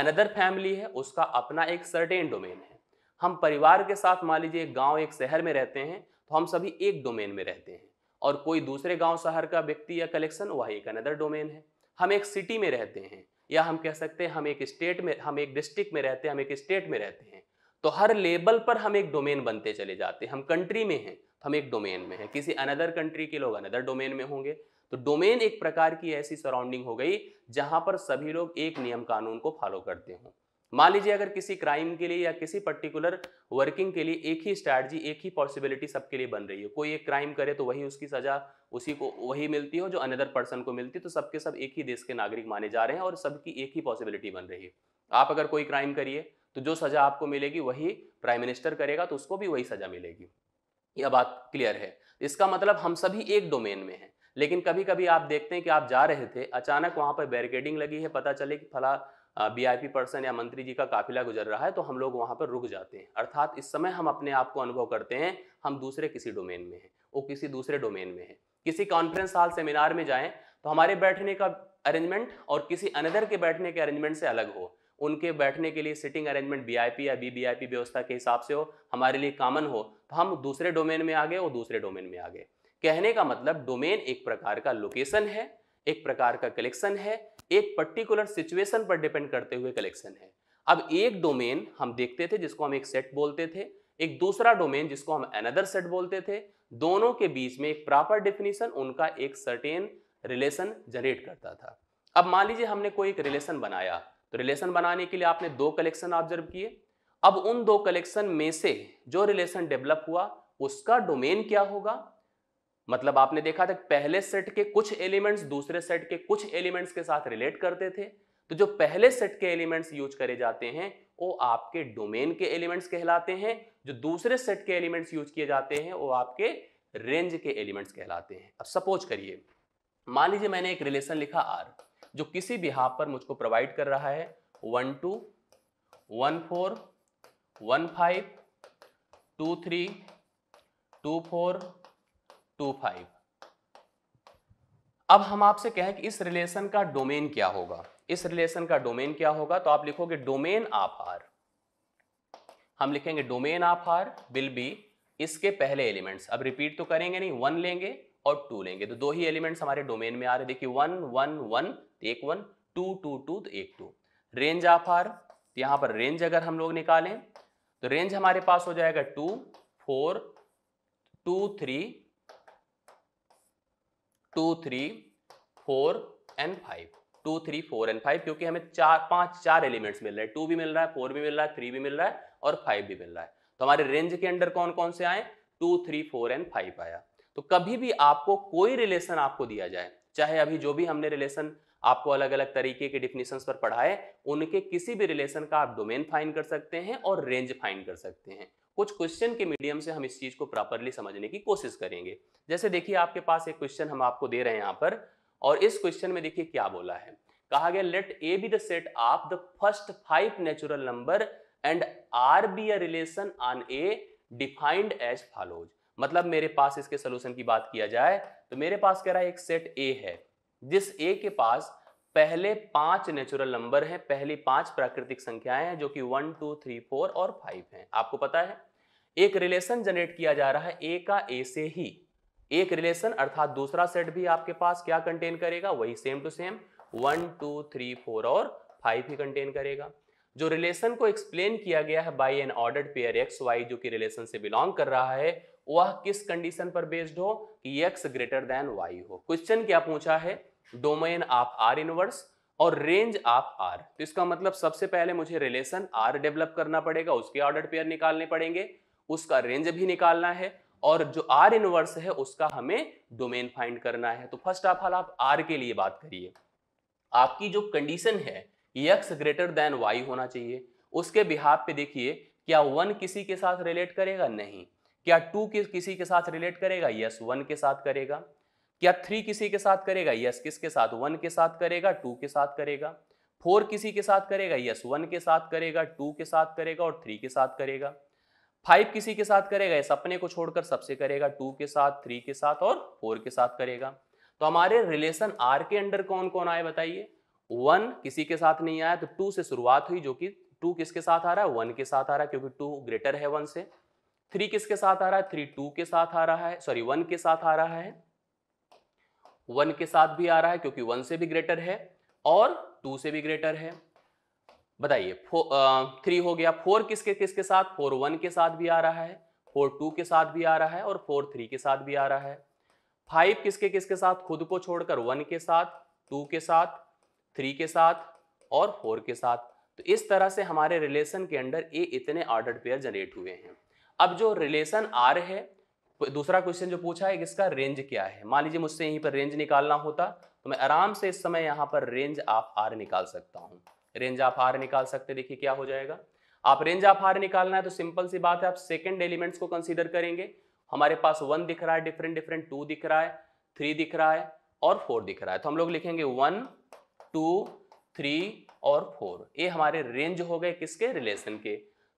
अनदर फैमिली है उसका अपना एक सर्टेन डोमेन है हम परिवार के साथ मान लीजिए एक गाँव एक शहर में रहते हैं तो हम सभी एक डोमेन में रहते हैं और कोई दूसरे गाँव शहर का व्यक्ति या कलेक्शन वह एक अनदर डोमेन है हम एक सिटी में रहते हैं या हम कह सकते हैं हम एक स्टेट में हम एक डिस्ट्रिक्ट में रहते हैं हम एक स्टेट में रहते हैं तो हर लेवल पर हम एक डोमेन बनते चले जाते हैं हम कंट्री में हैं तो हम एक डोमेन में हैं किसी अनदर कंट्री के लोग अनदर डोमेन में होंगे तो डोमेन एक प्रकार की ऐसी सराउंडिंग हो गई जहां पर सभी लोग एक नियम कानून को फॉलो करते हों मान लीजिए अगर किसी क्राइम के लिए या किसी पर्टिकुलर वर्किंग के लिए एक ही स्ट्रैटी एक ही पॉसिबिलिटी सबके लिए बन रही है कोई एक क्राइम करे तो वही उसकी सजा उसी को वही मिलती हो जो अनदर पर्सन को मिलती है तो सबके सब एक ही देश के नागरिक माने जा रहे हैं और सबकी एक ही पॉसिबिलिटी बन रही है आप अगर कोई क्राइम करिए तो जो सजा आपको मिलेगी वही प्राइम मिनिस्टर करेगा तो उसको भी वही सजा मिलेगी यह बात क्लियर है इसका मतलब हम सभी एक डोमेन में हैं लेकिन कभी कभी आप देखते हैं कि आप जा रहे थे अचानक वहाँ पर बैरिकेडिंग लगी है पता चले कि फला वीआईपी पर्सन या मंत्री जी का काफिला गुजर रहा है तो हम लोग वहाँ पर रुक जाते हैं अर्थात इस समय हम अपने आप को अनुभव करते हैं हम दूसरे किसी डोमेन में हैं वो किसी दूसरे डोमेन में है किसी कॉन्फ्रेंस हॉल सेमिनार में जाएं तो हमारे बैठने का अरेंजमेंट और किसी अनदर के बैठने के अरेंजमेंट से अलग हो उनके बैठने के लिए सिटिंग अरेंजमेंट बी या बी व्यवस्था के हिसाब से हो हमारे लिए कॉमन हो तो हम दूसरे डोमेन में आ गए और दूसरे डोमेन में आ गए कहने का मतलब डोमेन एक प्रकार का लोकेशन है एक प्रकार का कलेक्शन है एक पर्टिकुलर सिचुएशन पर डिपेंड करते हुए कलेक्शन है अब एक डोमेन हम देखते थे जिसको हम एक सेट बोलते थे एक दूसरा डोमेन जिसको हम अनदर सेट बोलते थे दोनों के बीच में एक प्रॉपर डेफिनेशन उनका एक सर्टेन रिलेशन जनरेट करता था अब मान लीजिए हमने कोई एक रिलेशन बनाया तो रिलेशन बनाने के लिए आपने दो कलेक्शन ऑब्जर्व किए अब उन दो कलेक्शन में से जो रिलेशन डेवलप हुआ उसका डोमेन क्या होगा मतलब आपने देखा था पहले सेट के कुछ एलिमेंट्स दूसरे सेट के कुछ एलिमेंट्स के साथ रिलेट करते थे तो जो पहले सेट के एलिमेंट्स यूज करे जाते हैं वो आपके डोमेन के एलिमेंट्स कहलाते हैं जो दूसरे सेट के एलिमेंट्स यूज किए जाते हैं वो आपके रेंज के एलिमेंट्स कहलाते हैं अब सपोज करिए मान लीजिए मैंने एक रिलेशन लिखा आर जो किसी भी हाफ पर मुझको प्रोवाइड कर रहा है one two one four one five two three two four two five अब हम आपसे कहें कि इस रिलेशन का डोमेन क्या होगा इस रिलेशन का डोमेन क्या होगा तो आप लिखोगे डोमेन ऑफ आर हम लिखेंगे domain of R will be इसके पहले एलिमेंट्स अब रिपीट तो करेंगे नहीं वन लेंगे और टू लेंगे तो दो ही एलिमेंट्स हमारे डोमेन में आ रहे देखिए वन वन वन एक वन टू टू टू तो एक टू रेंज ऑफ आर यहां पर रेंज अगर हम लोग निकालें तो रेंज हमारे पास हो जाएगा two four two three two three four and five two three four and five क्योंकि हमें चार पांच चार एलिमेंट्स मिल रहे हैं टू भी मिल रहा है फोर भी मिल रहा है थ्री भी मिल रहा है और फाइव भी मिल रहा है तो हमारे रेंज के अंडर कौन कौन से आए two three four and five आया तो कभी भी आपको कोई रिलेशन आपको दिया जाए चाहे अभी जो भी हमने रिलेशन आपको अलग अलग तरीके के डिफिनेशन पर पढ़ाए उनके किसी भी रिलेशन का आप डोमेन फाइन कर सकते हैं और रेंज फाइन कर सकते हैं कुछ क्वेश्चन के मीडियम से हम इस चीज को प्रॉपरली समझने की कोशिश करेंगे जैसे देखिए आपके पास एक क्वेश्चन हम आपको दे रहे हैं यहाँ पर और इस क्वेश्चन में देखिए क्या बोला है कहा गया let A B the set of the first five natural number and R be a relation on A defined as follows मतलब मेरे पास इसके सोल्यूशन की बात किया जाए तो मेरे पास कह रहा है एक सेट ए है जिस ए के पास पहले पांच नेचुरल नंबर हैं पहली पांच प्राकृतिक संख्याएं हैं जो कि वन टू थ्री फोर और फाइव हैं आपको पता है एक रिलेशन जनरेट किया जा रहा है ए का ए से ही एक रिलेशन अर्थात दूसरा सेट भी आपके पास क्या कंटेन करेगा वही same to same one two three four और फाइव ही कंटेन करेगा जो रिलेशन को एक्सप्लेन किया गया है by an ordered pair x y जो कि रिलेशन से बिलोंग कर रहा है वह किस कंडीशन पर बेस्ड हो कि एक्स ग्रेटर देन वाई हो क्वेश्चन क्या पूछा है डोमेन ऑफ आर इनवर्स और रेंज ऑफ आर तो इसका मतलब सबसे पहले मुझे रिलेशन आर डेवलप करना पड़ेगा उसके ऑर्डर पेयर निकालने पड़ेंगे उसका रेंज भी निकालना है और जो आर इनवर्स है उसका हमें डोमेन फाइंड करना है तो फर्स्ट ऑफ ऑल आप आर के लिए बात करिए आपकी जो कंडीशन है यक्स ग्रेटर देन वाई होना चाहिए उसके बिहाब पे देखिए क्या वन किसी के साथ रिलेट करेगा नहीं क्या टू किस किसी के साथ रिलेट करेगा यस वन के साथ करेगा क्या थ्री किसी के साथ करेगा यस किसके साथ वन के साथ करेगा टू के साथ करेगा फोर किसी के साथ करेगा यस वन के साथ करेगा टू के साथ करेगा और थ्री के साथ करेगा फाइव किसी के साथ करेगा इस अपने को छोड़कर सबसे करेगा टू के साथ थ्री के साथ और फोर के साथ करेगा तो हमारे रिलेशन आर के अंडर कौन कौन आए बताइए वन किसी के साथ नहीं आया तो टू से शुरुआत हुई जो कि टू किसके साथ आ रहा है वन के साथ आ रहा है क्योंकि टू ग्रेटर है वन से थ्री किसके साथ आ रहा है थ्री टू के साथ आ रहा है सॉरी वन के साथ आ रहा है वन के साथ भी आ रहा है क्योंकि वन से भी ग्रेटर है और टू से भी ग्रेटर है बताइए थ्री हो गया फोर किसके किसके साथ फोर वन के साथ भी आ रहा है फोर टू के साथ भी आ रहा है और फोर थ्री के साथ भी आ रहा है फाइव किसके किसके साथ खुद को छोड़कर वन के साथ टू के साथ थ्री के साथ और फोर के साथ तो इस तरह से हमारे रिलेशन के अंडर ये इतने ऑर्डर पेयर जनरेट हुए हैं अब जो रिलेशन आर है दूसरा क्वेश्चन जो पूछा है इसका रेंज क्या है मान लीजिए मुझसे यहीं पर रेंज निकालना होता तो मैं आराम से इस समय यहाँ पर रेंज आप आर निकाल सकता हूँ रेंज ऑफ आर निकाल सकते देखिए क्या हो जाएगा आप रेंज ऑफ आर निकालना है तो सिंपल सी बात है आप सेकेंड एलिमेंट्स को कंसिडर करेंगे हमारे पास वन दिख रहा है डिफरेंट डिफरेंट टू दिख रहा है थ्री दिख रहा है और फोर दिख रहा है तो हम लोग लिखेंगे वन टू थ्री और फोर ये हमारे रेंज हो गए किसके रिलेशन के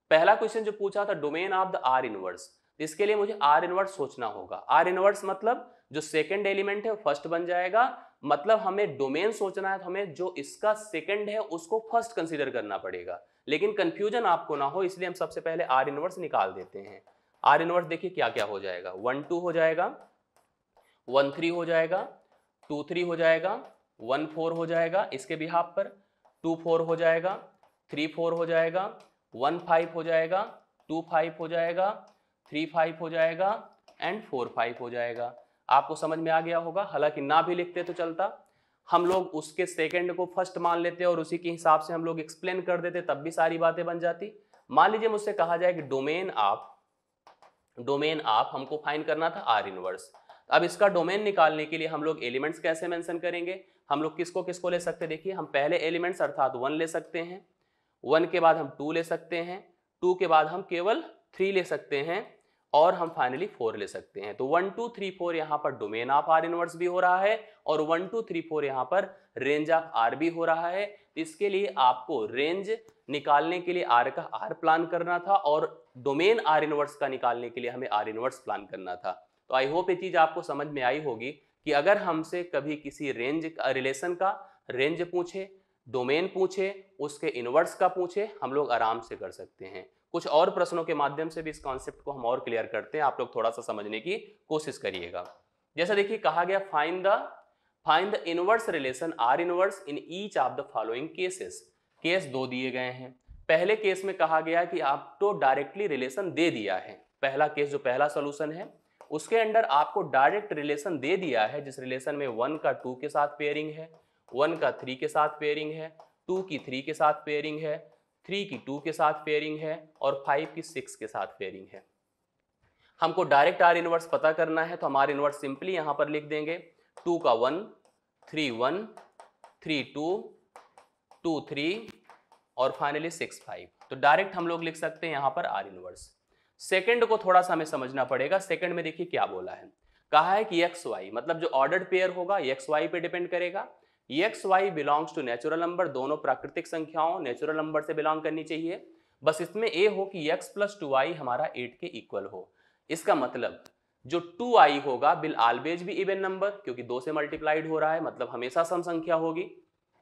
पहला क्वेश्चन जो पूछा था domain of the R inverse इसके लिए मुझे आर इनवर्स सोचना होगा आर इनवर्स मतलब जो सेकेंड एलिमेंट है फर्स्ट बन जाएगा मतलब हमें डोमेन सोचना है तो हमें जो इसका सेकंड है उसको फर्स्ट कंसिडर करना पड़ेगा लेकिन कंफ्यूजन आपको ना हो इसलिए हम सबसे पहले आर इनवर्स निकाल देते हैं आर इनवर्स देखिए क्या क्या हो जाएगा वन टू हो जाएगा वन थ्री हो जाएगा टू थ्री हो जाएगा वन फोर हो जाएगा इसके बिहाब पर टू फोर हो जाएगा थ्री फोर हो जाएगा वन फाइव हो जाएगा टू फाइव हो जाएगा थ्री फाइव हो जाएगा एंड फोर फाइव हो जाएगा आपको समझ में आ गया होगा हालांकि ना भी लिखते तो चलता हम लोग उसके सेकंड को फर्स्ट मान लेते और उसी के हिसाब से हम लोग एक्सप्लेन कर देते तब भी सारी बातें बन जाती मान लीजिए मुझसे कहा जाए कि डोमेन आप डोमेन आप हमको फाइन करना था आर इनवर्स अब इसका डोमेन निकालने के लिए हम लोग एलिमेंट्स कैसे मेंशन करेंगे हम लोग किसको किसको ले सकते देखिए हम पहले एलिमेंट्स अर्थात वन ले सकते हैं वन के बाद हम टू ले सकते हैं टू के बाद हम केवल थ्री ले सकते हैं और हम फाइनली फोर ले सकते हैं तो वन टू थ्री फोर यहाँ पर डोमेन ऑफ आर इनवर्स भी हो रहा है और वन टू थ्री फोर यहाँ पर रेंज ऑफ आर भी हो रहा है इसके लिए आपको रेंज निकालने के लिए आर का आर प्लान करना था और डोमेन आर इनवर्स का निकालने के लिए हमें आर इनवर्स प्लान करना था तो आई होप ये चीज़ आपको समझ में आई होगी कि अगर हमसे कभी किसी रेंज रिलेशन का रेंज पूछे डोमेन पूछे उसके इनवर्स का पूछे हम लोग आराम से कर सकते हैं कुछ और प्रश्नों के माध्यम से भी इस कॉन्सेप्ट को हम और क्लियर करते हैं आप लोग थोड़ा सा समझने की कोशिश करिएगा जैसा देखिए कहा गया find the find the inverse relation R inverse in each of the following cases case दो दिए गए हैं पहले केस में कहा गया कि आप तो डायरेक्टली रिलेशन दे दिया है पहला केस जो पहला सोल्यूशन है उसके अंडर आपको डायरेक्ट रिलेशन दे दिया है जिस रिलेशन में वन का टू के साथ पेयरिंग है वन का थ्री के साथ पेयरिंग है टू की थ्री के साथ पेयरिंग है थ्री की टू के साथ पेयरिंग है और फाइव की सिक्स के साथ पेयरिंग है हमको डायरेक्ट आर इनवर्स पता करना है तो हम आर इनवर्स सिंपली यहां पर लिख देंगे टू का one three one three two two three और फाइनली सिक्स फाइव तो डायरेक्ट हम लोग लिख सकते हैं यहां पर आर इनवर्स सेकेंड को थोड़ा सा हमें समझना पड़ेगा सेकेंड में देखिए क्या बोला है कहा है कि एक्स वाई मतलब जो ऑर्डर्ड पेयर होगा एक्स वाई पे डिपेंड करेगा x y belongs to natural number दोनों प्राकृतिक संख्याओं नेचुरल नंबर से बिलोंग करनी चाहिए बस इसमें ए हो कि एक्स प्लस टू आई हमारा एट के इक्वल हो इसका मतलब जो टू आई होगा बिल आलवेज भी इवेन नंबर क्योंकि दो से मल्टीप्लाइड हो रहा है मतलब हमेशा सम संख्या होगी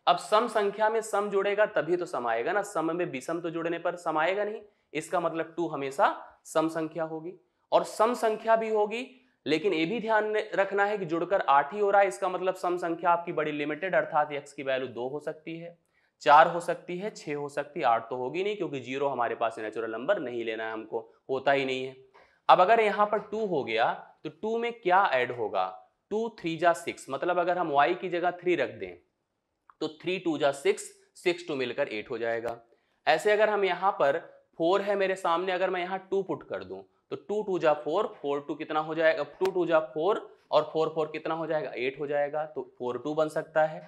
अब सम संख्या में सम जुड़ेगा तभी तो सम आएगा ना सम में विषम तो जुड़ने पर सम आएगा नहीं इसका मतलब टू हमेशा सम संख्या होगी और सम संख्या भी होगी लेकिन ये भी ध्यान रखना है कि जुड़कर आठ ही हो रहा है इसका मतलब सम संख्या आपकी बड़ी लिमिटेड अर्थात एक्स की वैल्यू दो हो सकती है चार हो सकती है छः हो सकती है आठ तो होगी नहीं क्योंकि जीरो हमारे पास नेचुरल नंबर नहीं लेना है हमको होता ही नहीं है अब अगर यहाँ पर टू हो गया तो टू में क्या ऐड होगा टू थ्री जा सिक्स मतलब अगर हम वाई की जगह थ्री रख दें तो थ्री टू जा सिक्स सिक्स टू मिलकर एट हो जाएगा ऐसे अगर हम यहाँ पर फोर है मेरे सामने अगर मैं यहाँ टू पुट कर दूँ तो टू टू जा फोर फोर टू कितना हो जाएगा टू टू जा फोर और फोर फोर कितना हो जाएगा एट हो जाएगा तो फोर टू बन सकता है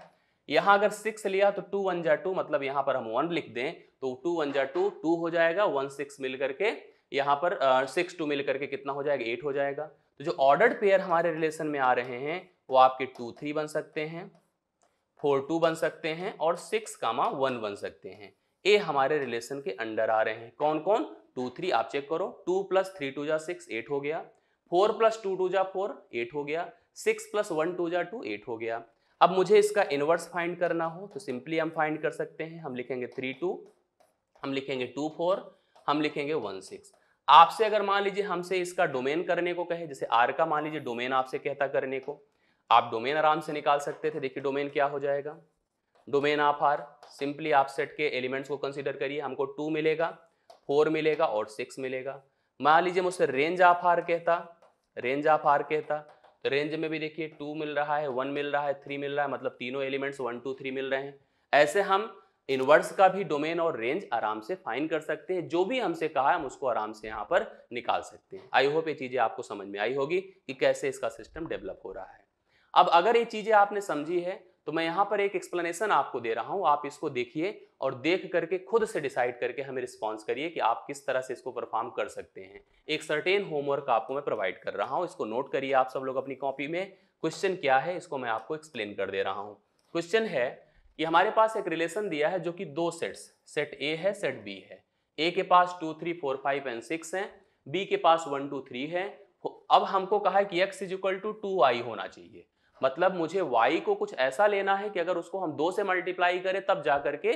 यहां अगर सिक्स लिया तो टू वन जा टू मतलब यहाँ पर हम वन लिख दें तो टू वन जा टू टू हो जाएगा वन सिक्स मिल करके यहाँ पर सिक्स टू मिल करके कितना हो जाएगा एट हो जाएगा तो जो ऑर्डर्ड पेयर हमारे रिलेशन में आ रहे हैं वो आपके टू थ्री बन सकते हैं फोर टू बन सकते हैं और सिक्स कामा वन बन सकते हैं ए हमारे रिलेशन के अंडर आ रहे हैं कौन कौन टू थ्री आप चेक करो टू प्लस थ्री टू जा सिक्स एट हो गया फोर प्लस टू टू जा फोर एट हो गया सिक्स प्लस वन टू जा टू एट हो गया अब मुझे इसका इनवर्स फाइंड करना हो तो सिंपली हम फाइंड कर सकते हैं हम लिखेंगे थ्री टू हम लिखेंगे टू फोर हम लिखेंगे वन सिक्स आपसे अगर मान लीजिए हमसे इसका डोमेन करने को कहे जैसे आर का मान लीजिए डोमेन आपसे कहता करने को आप डोमेन आराम से निकाल सकते थे देखिए डोमेन क्या हो जाएगा डोमेन आप आर सिंपली आप सेट के एलिमेंट्स को कंसिडर करिए हमको टू मिलेगा फोर मिलेगा और सिक्स मिलेगा मान लीजिए मुझसे रेंज ऑफ आर कहता रेंज ऑफ आर कहता तो रेंज में भी देखिए टू मिल रहा है वन मिल रहा है थ्री मिल रहा है मतलब तीनों एलिमेंट्स वन टू थ्री मिल रहे हैं ऐसे हम इनवर्स का भी डोमेन और रेंज आराम से फाइन कर सकते हैं जो भी हमसे कहा है हम उसको आराम से यहाँ पर निकाल सकते हैं आई होप ये चीज़ें आपको समझ में आई होगी कि कैसे इसका सिस्टम डेवलप हो रहा है अब अगर ये चीज़ें आपने समझी है तो मैं यहाँ पर एक एक्सप्लेनेशन आपको दे रहा हूँ आप इसको देखिए और देख करके खुद से डिसाइड करके हमें रिस्पॉन्स करिए कि आप किस तरह से इसको परफॉर्म कर सकते हैं एक सर्टेन होमवर्क आपको मैं प्रोवाइड कर रहा हूँ इसको नोट करिए आप सब लोग अपनी कॉपी में क्वेश्चन क्या है इसको मैं आपको एक्सप्लेन कर दे रहा हूँ क्वेश्चन है कि हमारे पास एक रिलेशन दिया है जो कि दो सेट्स सेट ए है सेट बी है ए के पास two three four five and six हैं बी के पास वन टू थ्री है अब हमको कहा है कि x is equal to two i होना चाहिए मतलब मुझे y को कुछ ऐसा लेना है कि अगर उसको हम दो से मल्टीप्लाई करें तब जा करके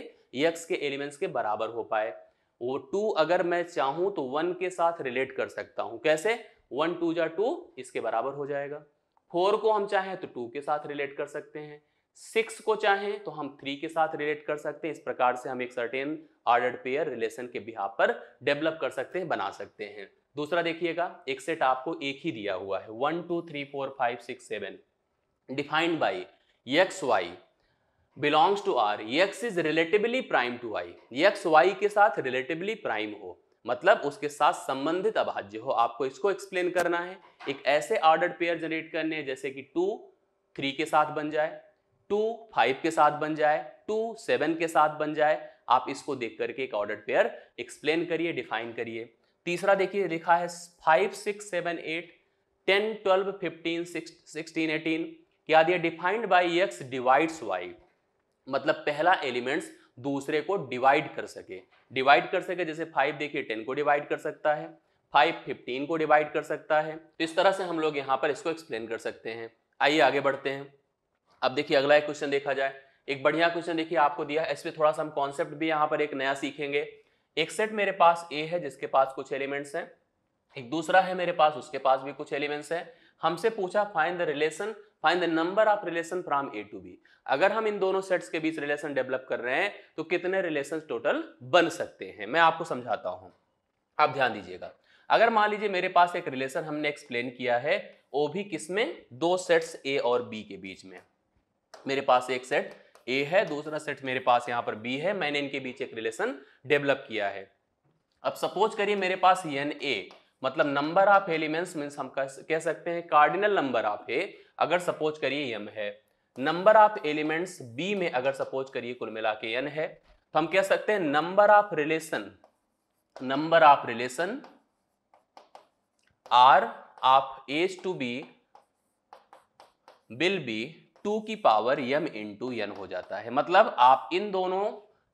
x के एलिमेंट्स के बराबर हो पाए वो टू अगर मैं चाहूं तो वन के साथ रिलेट कर सकता हूं कैसे वन टू जा टू इसके बराबर हो जाएगा फोर को हम चाहें तो टू के साथ रिलेट कर सकते हैं सिक्स को चाहें तो हम थ्री के साथ रिलेट कर सकते हैं इस प्रकार से हम एक सर्टेन आर्डर्ड पेयर रिलेशन के बिहा पर डेवलप कर सकते हैं बना सकते हैं दूसरा देखिएगा एक सेट आपको एक ही दिया हुआ है one two three four five six seven defined by x y belongs to R x is relatively prime to y x y के साथ रिलेटिवली प्राइम हो मतलब उसके साथ संबंधित अभाज्य हो आपको इसको एक्सप्लेन करना है एक ऐसे ऑर्डर पेयर जनरेट करने हैं जैसे कि टू थ्री के साथ बन जाए टू फाइव के साथ बन जाए टू सेवन के साथ बन जाए आप इसको देख करके एक ऑर्डर पेयर एक्सप्लेन करिए डिफाइन करिए तीसरा देखिए लिखा है five six seven eight ten twelve fifteen sixteen eighteen क्या दिया defined by x divides y मतलब पहला एलिमेंट्स दूसरे को डिवाइड कर सके डिवाइड कर सके जैसे फाइव देखिए टेन को डिवाइड कर सकता है फाइव फिफ्टीन को डिवाइड कर सकता है तो इस तरह से हम लोग यहाँ पर इसको एक्सप्लेन कर सकते हैं आइए आगे बढ़ते हैं अब देखिए अगला एक क्वेश्चन देखा जाए एक बढ़िया क्वेश्चन देखिए आपको दिया है इस पर थोड़ा सा हम कॉन्सेप्ट भी यहाँ पर एक नया सीखेंगे एक सेट मेरे पास ए है जिसके पास कुछ एलिमेंट्स हैं एक दूसरा है मेरे पास उसके पास भी कुछ एलिमेंट्स हैं हमसे पूछा find the relation find the number of relation from A to B अगर हम इन दोनों सेट्स के बीच रिलेशन डेवलप कर रहे हैं तो कितने रिलेशन टोटल बन सकते हैं मैं आपको समझाता हूं आप ध्यान दीजिएगा अगर मान लीजिए मेरे पास एक रिलेशन हमने एक्सप्लेन किया है वो भी किसमें दो सेट्स ए और बी के बीच में मेरे पास एक सेट ए है दूसरा सेट मेरे पास यहां पर बी है मैंने इनके बीच एक रिलेशन डेवलप किया है अब सपोज करिए मेरे पास एन ए मतलब नंबर ऑफ एलिमेंट्स मीन्स हम कह सकते हैं कार्डिनल नंबर ऑफ ए अगर सपोज करिए यम है नंबर ऑफ एलिमेंट्स बी में अगर सपोज करिए कुल मिला के एन है तो हम कह सकते हैं number of relation number of relation R of as two B will be two की power m into n हो जाता है मतलब आप इन दोनों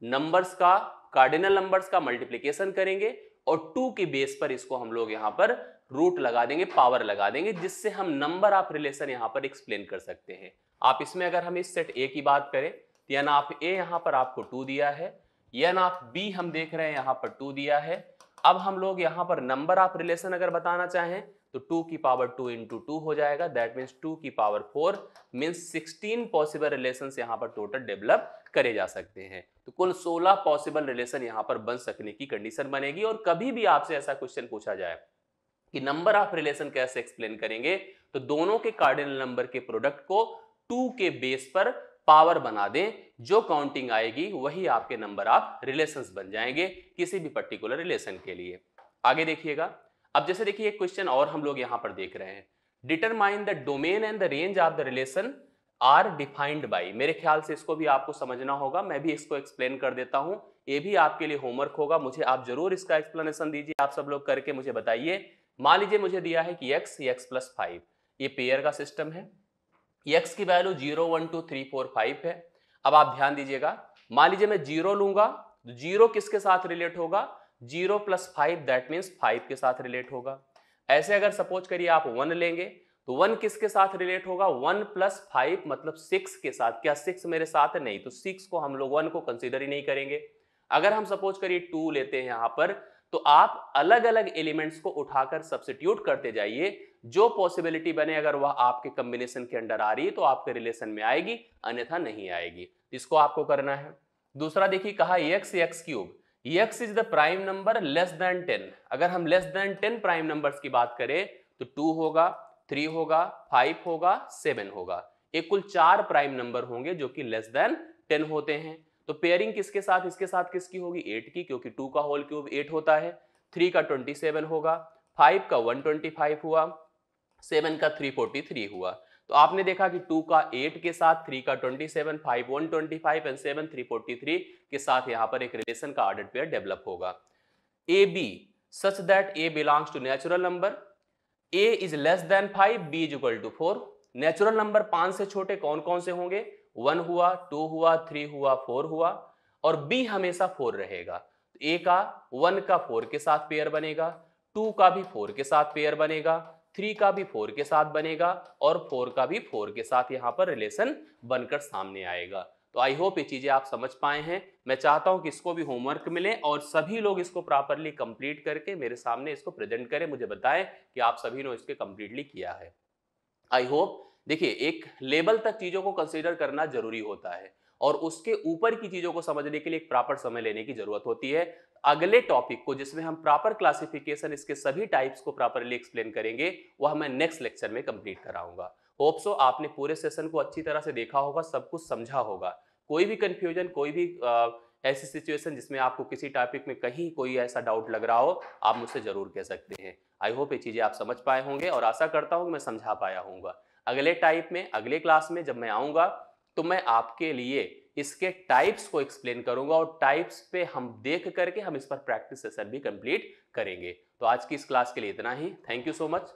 नंबर्स का कार्डिनल नंबर्स का मल्टीप्लीकेशन करेंगे और टू के बेस पर इसको हम लोग यहां पर रूट लगा देंगे पावर लगा देंगे जिससे हम नंबर ऑफ रिलेशन यहाँ पर एक्सप्लेन कर सकते हैं आप इसमें अगर हम इस सेट ए की बात करें तो एन ऑफ ए यहाँ पर आपको टू दिया है एन ऑफ बी हम देख रहे हैं यहाँ पर टू दिया है अब हम लोग यहाँ पर नंबर ऑफ रिलेशन अगर बताना चाहें तो टू की पावर टू इंटू टू हो जाएगा दैट मीन्स टू की power four means sixteen possible relation यहाँ पर टोटल डेवलप करे जा सकते हैं तो कुल सोलह पॉसिबल रिलेशन यहाँ पर बन सकने की कंडीशन बनेगी और कभी भी आपसे ऐसा क्वेश्चन पूछा जाए कि नंबर ऑफ रिलेशन कैसे एक्सप्लेन करेंगे तो दोनों के कार्डिनल नंबर के प्रोडक्ट को टू के बेस पर पावर बना दें जो काउंटिंग आएगी वही आपके नंबर ऑफ रिलेशन बन जाएंगे किसी भी पर्टिकुलर रिलेशन के लिए आगे देखिएगा अब जैसे देखिए एक क्वेश्चन और हम लोग यहां पर देख रहे हैं determine the domain and the range of the relation R defined by मेरे ख्याल से इसको भी आपको समझना होगा मैं भी इसको एक्सप्लेन कर देता हूं ये भी आपके लिए होमवर्क होगा मुझे आप जरूर इसका एक्सप्लेनेशन दीजिए आप सब लोग करके मुझे बताइए मान लीजिए मुझे दिया है कि x x प्लस फाइव ये पेयर का सिस्टम है x की value zero one two three four five है अब आप ध्यान दीजिएगा मान लीजिए मैं जीरो लूंगा तो जीरो किसके साथ रिलेट होगा zero plus five that means five के साथ रिलेट होगा ऐसे अगर सपोज करिए आप वन लेंगे तो वन किसके साथ रिलेट होगा वन प्लस फाइव मतलब सिक्स के साथ क्या सिक्स मेरे साथ है नहीं तो सिक्स को हम लोग वन को कंसिडर ही नहीं करेंगे अगर हम सपोज करिए टू लेते हैं यहां पर तो आप अलग अलग एलिमेंट्स को उठाकर सब्सिट्यूट करते जाइए जो पॉसिबिलिटी बने अगर वह आपके कॉम्बिनेशन के अंडर आ रही है तो आपके रिलेशन में आएगी अन्यथा नहीं आएगी तो इसको आपको करना है दूसरा देखिए कहा x x cube x is the prime number less than ten अगर हम less than ten prime number की बात करें तो टू होगा थ्री होगा फाइव होगा सेवन होगा ये कुल चार प्राइम नंबर होंगे जो कि लेस देन टेन होते हैं तो पेयरिंग किसके साथ इसके साथ किसकी होगी एट की क्योंकि टू का होल क्यूब एट होता है थ्री का ट्वेंटी सेवन होगा फाइव का वन ट्वेंटी फाइव हुआ सेवन का थ्री फोर्टी थ्री हुआ तो आपने देखा कि टू का एट के साथ थ्री का twenty seven five one twenty five and seven three forty three के साथ यहाँ पर एक रिलेशन का ऑर्डर पेयर डेवलप होगा A B such that A belongs to natural number A is less than five B is equal to four natural number पांच से छोटे कौन कौन से होंगे वन हुआ टू हुआ थ्री हुआ फोर हुआ और बी हमेशा फोर रहेगा ए का वन का फोर के साथ पेयर बनेगा टू का भी फोर के साथ पेयर बनेगा थ्री का भी फोर के साथ बनेगा और फोर का भी फोर के साथ यहाँ पर रिलेशन बनकर सामने आएगा तो आई होप ये चीज़ें आप समझ पाए हैं मैं चाहता हूं कि इसको भी होमवर्क मिले और सभी लोग इसको प्रॉपरली कंप्लीट करके मेरे सामने इसको प्रेजेंट करें मुझे बताएं कि आप सभी ने इसके कंप्लीटली किया है आई होप देखिए एक लेवल तक चीज़ों को कंसिडर करना जरूरी होता है और उसके ऊपर की चीज़ों को समझने के लिए एक प्रॉपर समय लेने की जरूरत होती है अगले टॉपिक को जिसमें हम प्रॉपर क्लासिफिकेशन इसके सभी टाइप्स को प्रॉपरली एक्सप्लेन करेंगे वह मैं नेक्स्ट लेक्चर में कंप्लीट कराऊंगा होप सो आपने पूरे सेशन को अच्छी तरह से देखा होगा सब कुछ समझा होगा कोई भी कंफ्यूजन कोई भी आ, ऐसी सिचुएशन जिसमें आपको किसी टॉपिक में कहीं कोई ऐसा डाउट लग रहा हो आप मुझसे जरूर कह सकते हैं आई होप ये चीज़ें आप समझ पाए होंगे और आशा करता हूँ मैं समझा पाया हूँ अगले टाइप में अगले क्लास में जब मैं आऊँगा तो मैं आपके लिए इसके टाइप्स को एक्सप्लेन करूंगा और टाइप्स पे हम देख करके हम इस पर प्रैक्टिस सेशन भी कंप्लीट करेंगे तो आज की इस क्लास के लिए इतना ही थैंक यू सो मच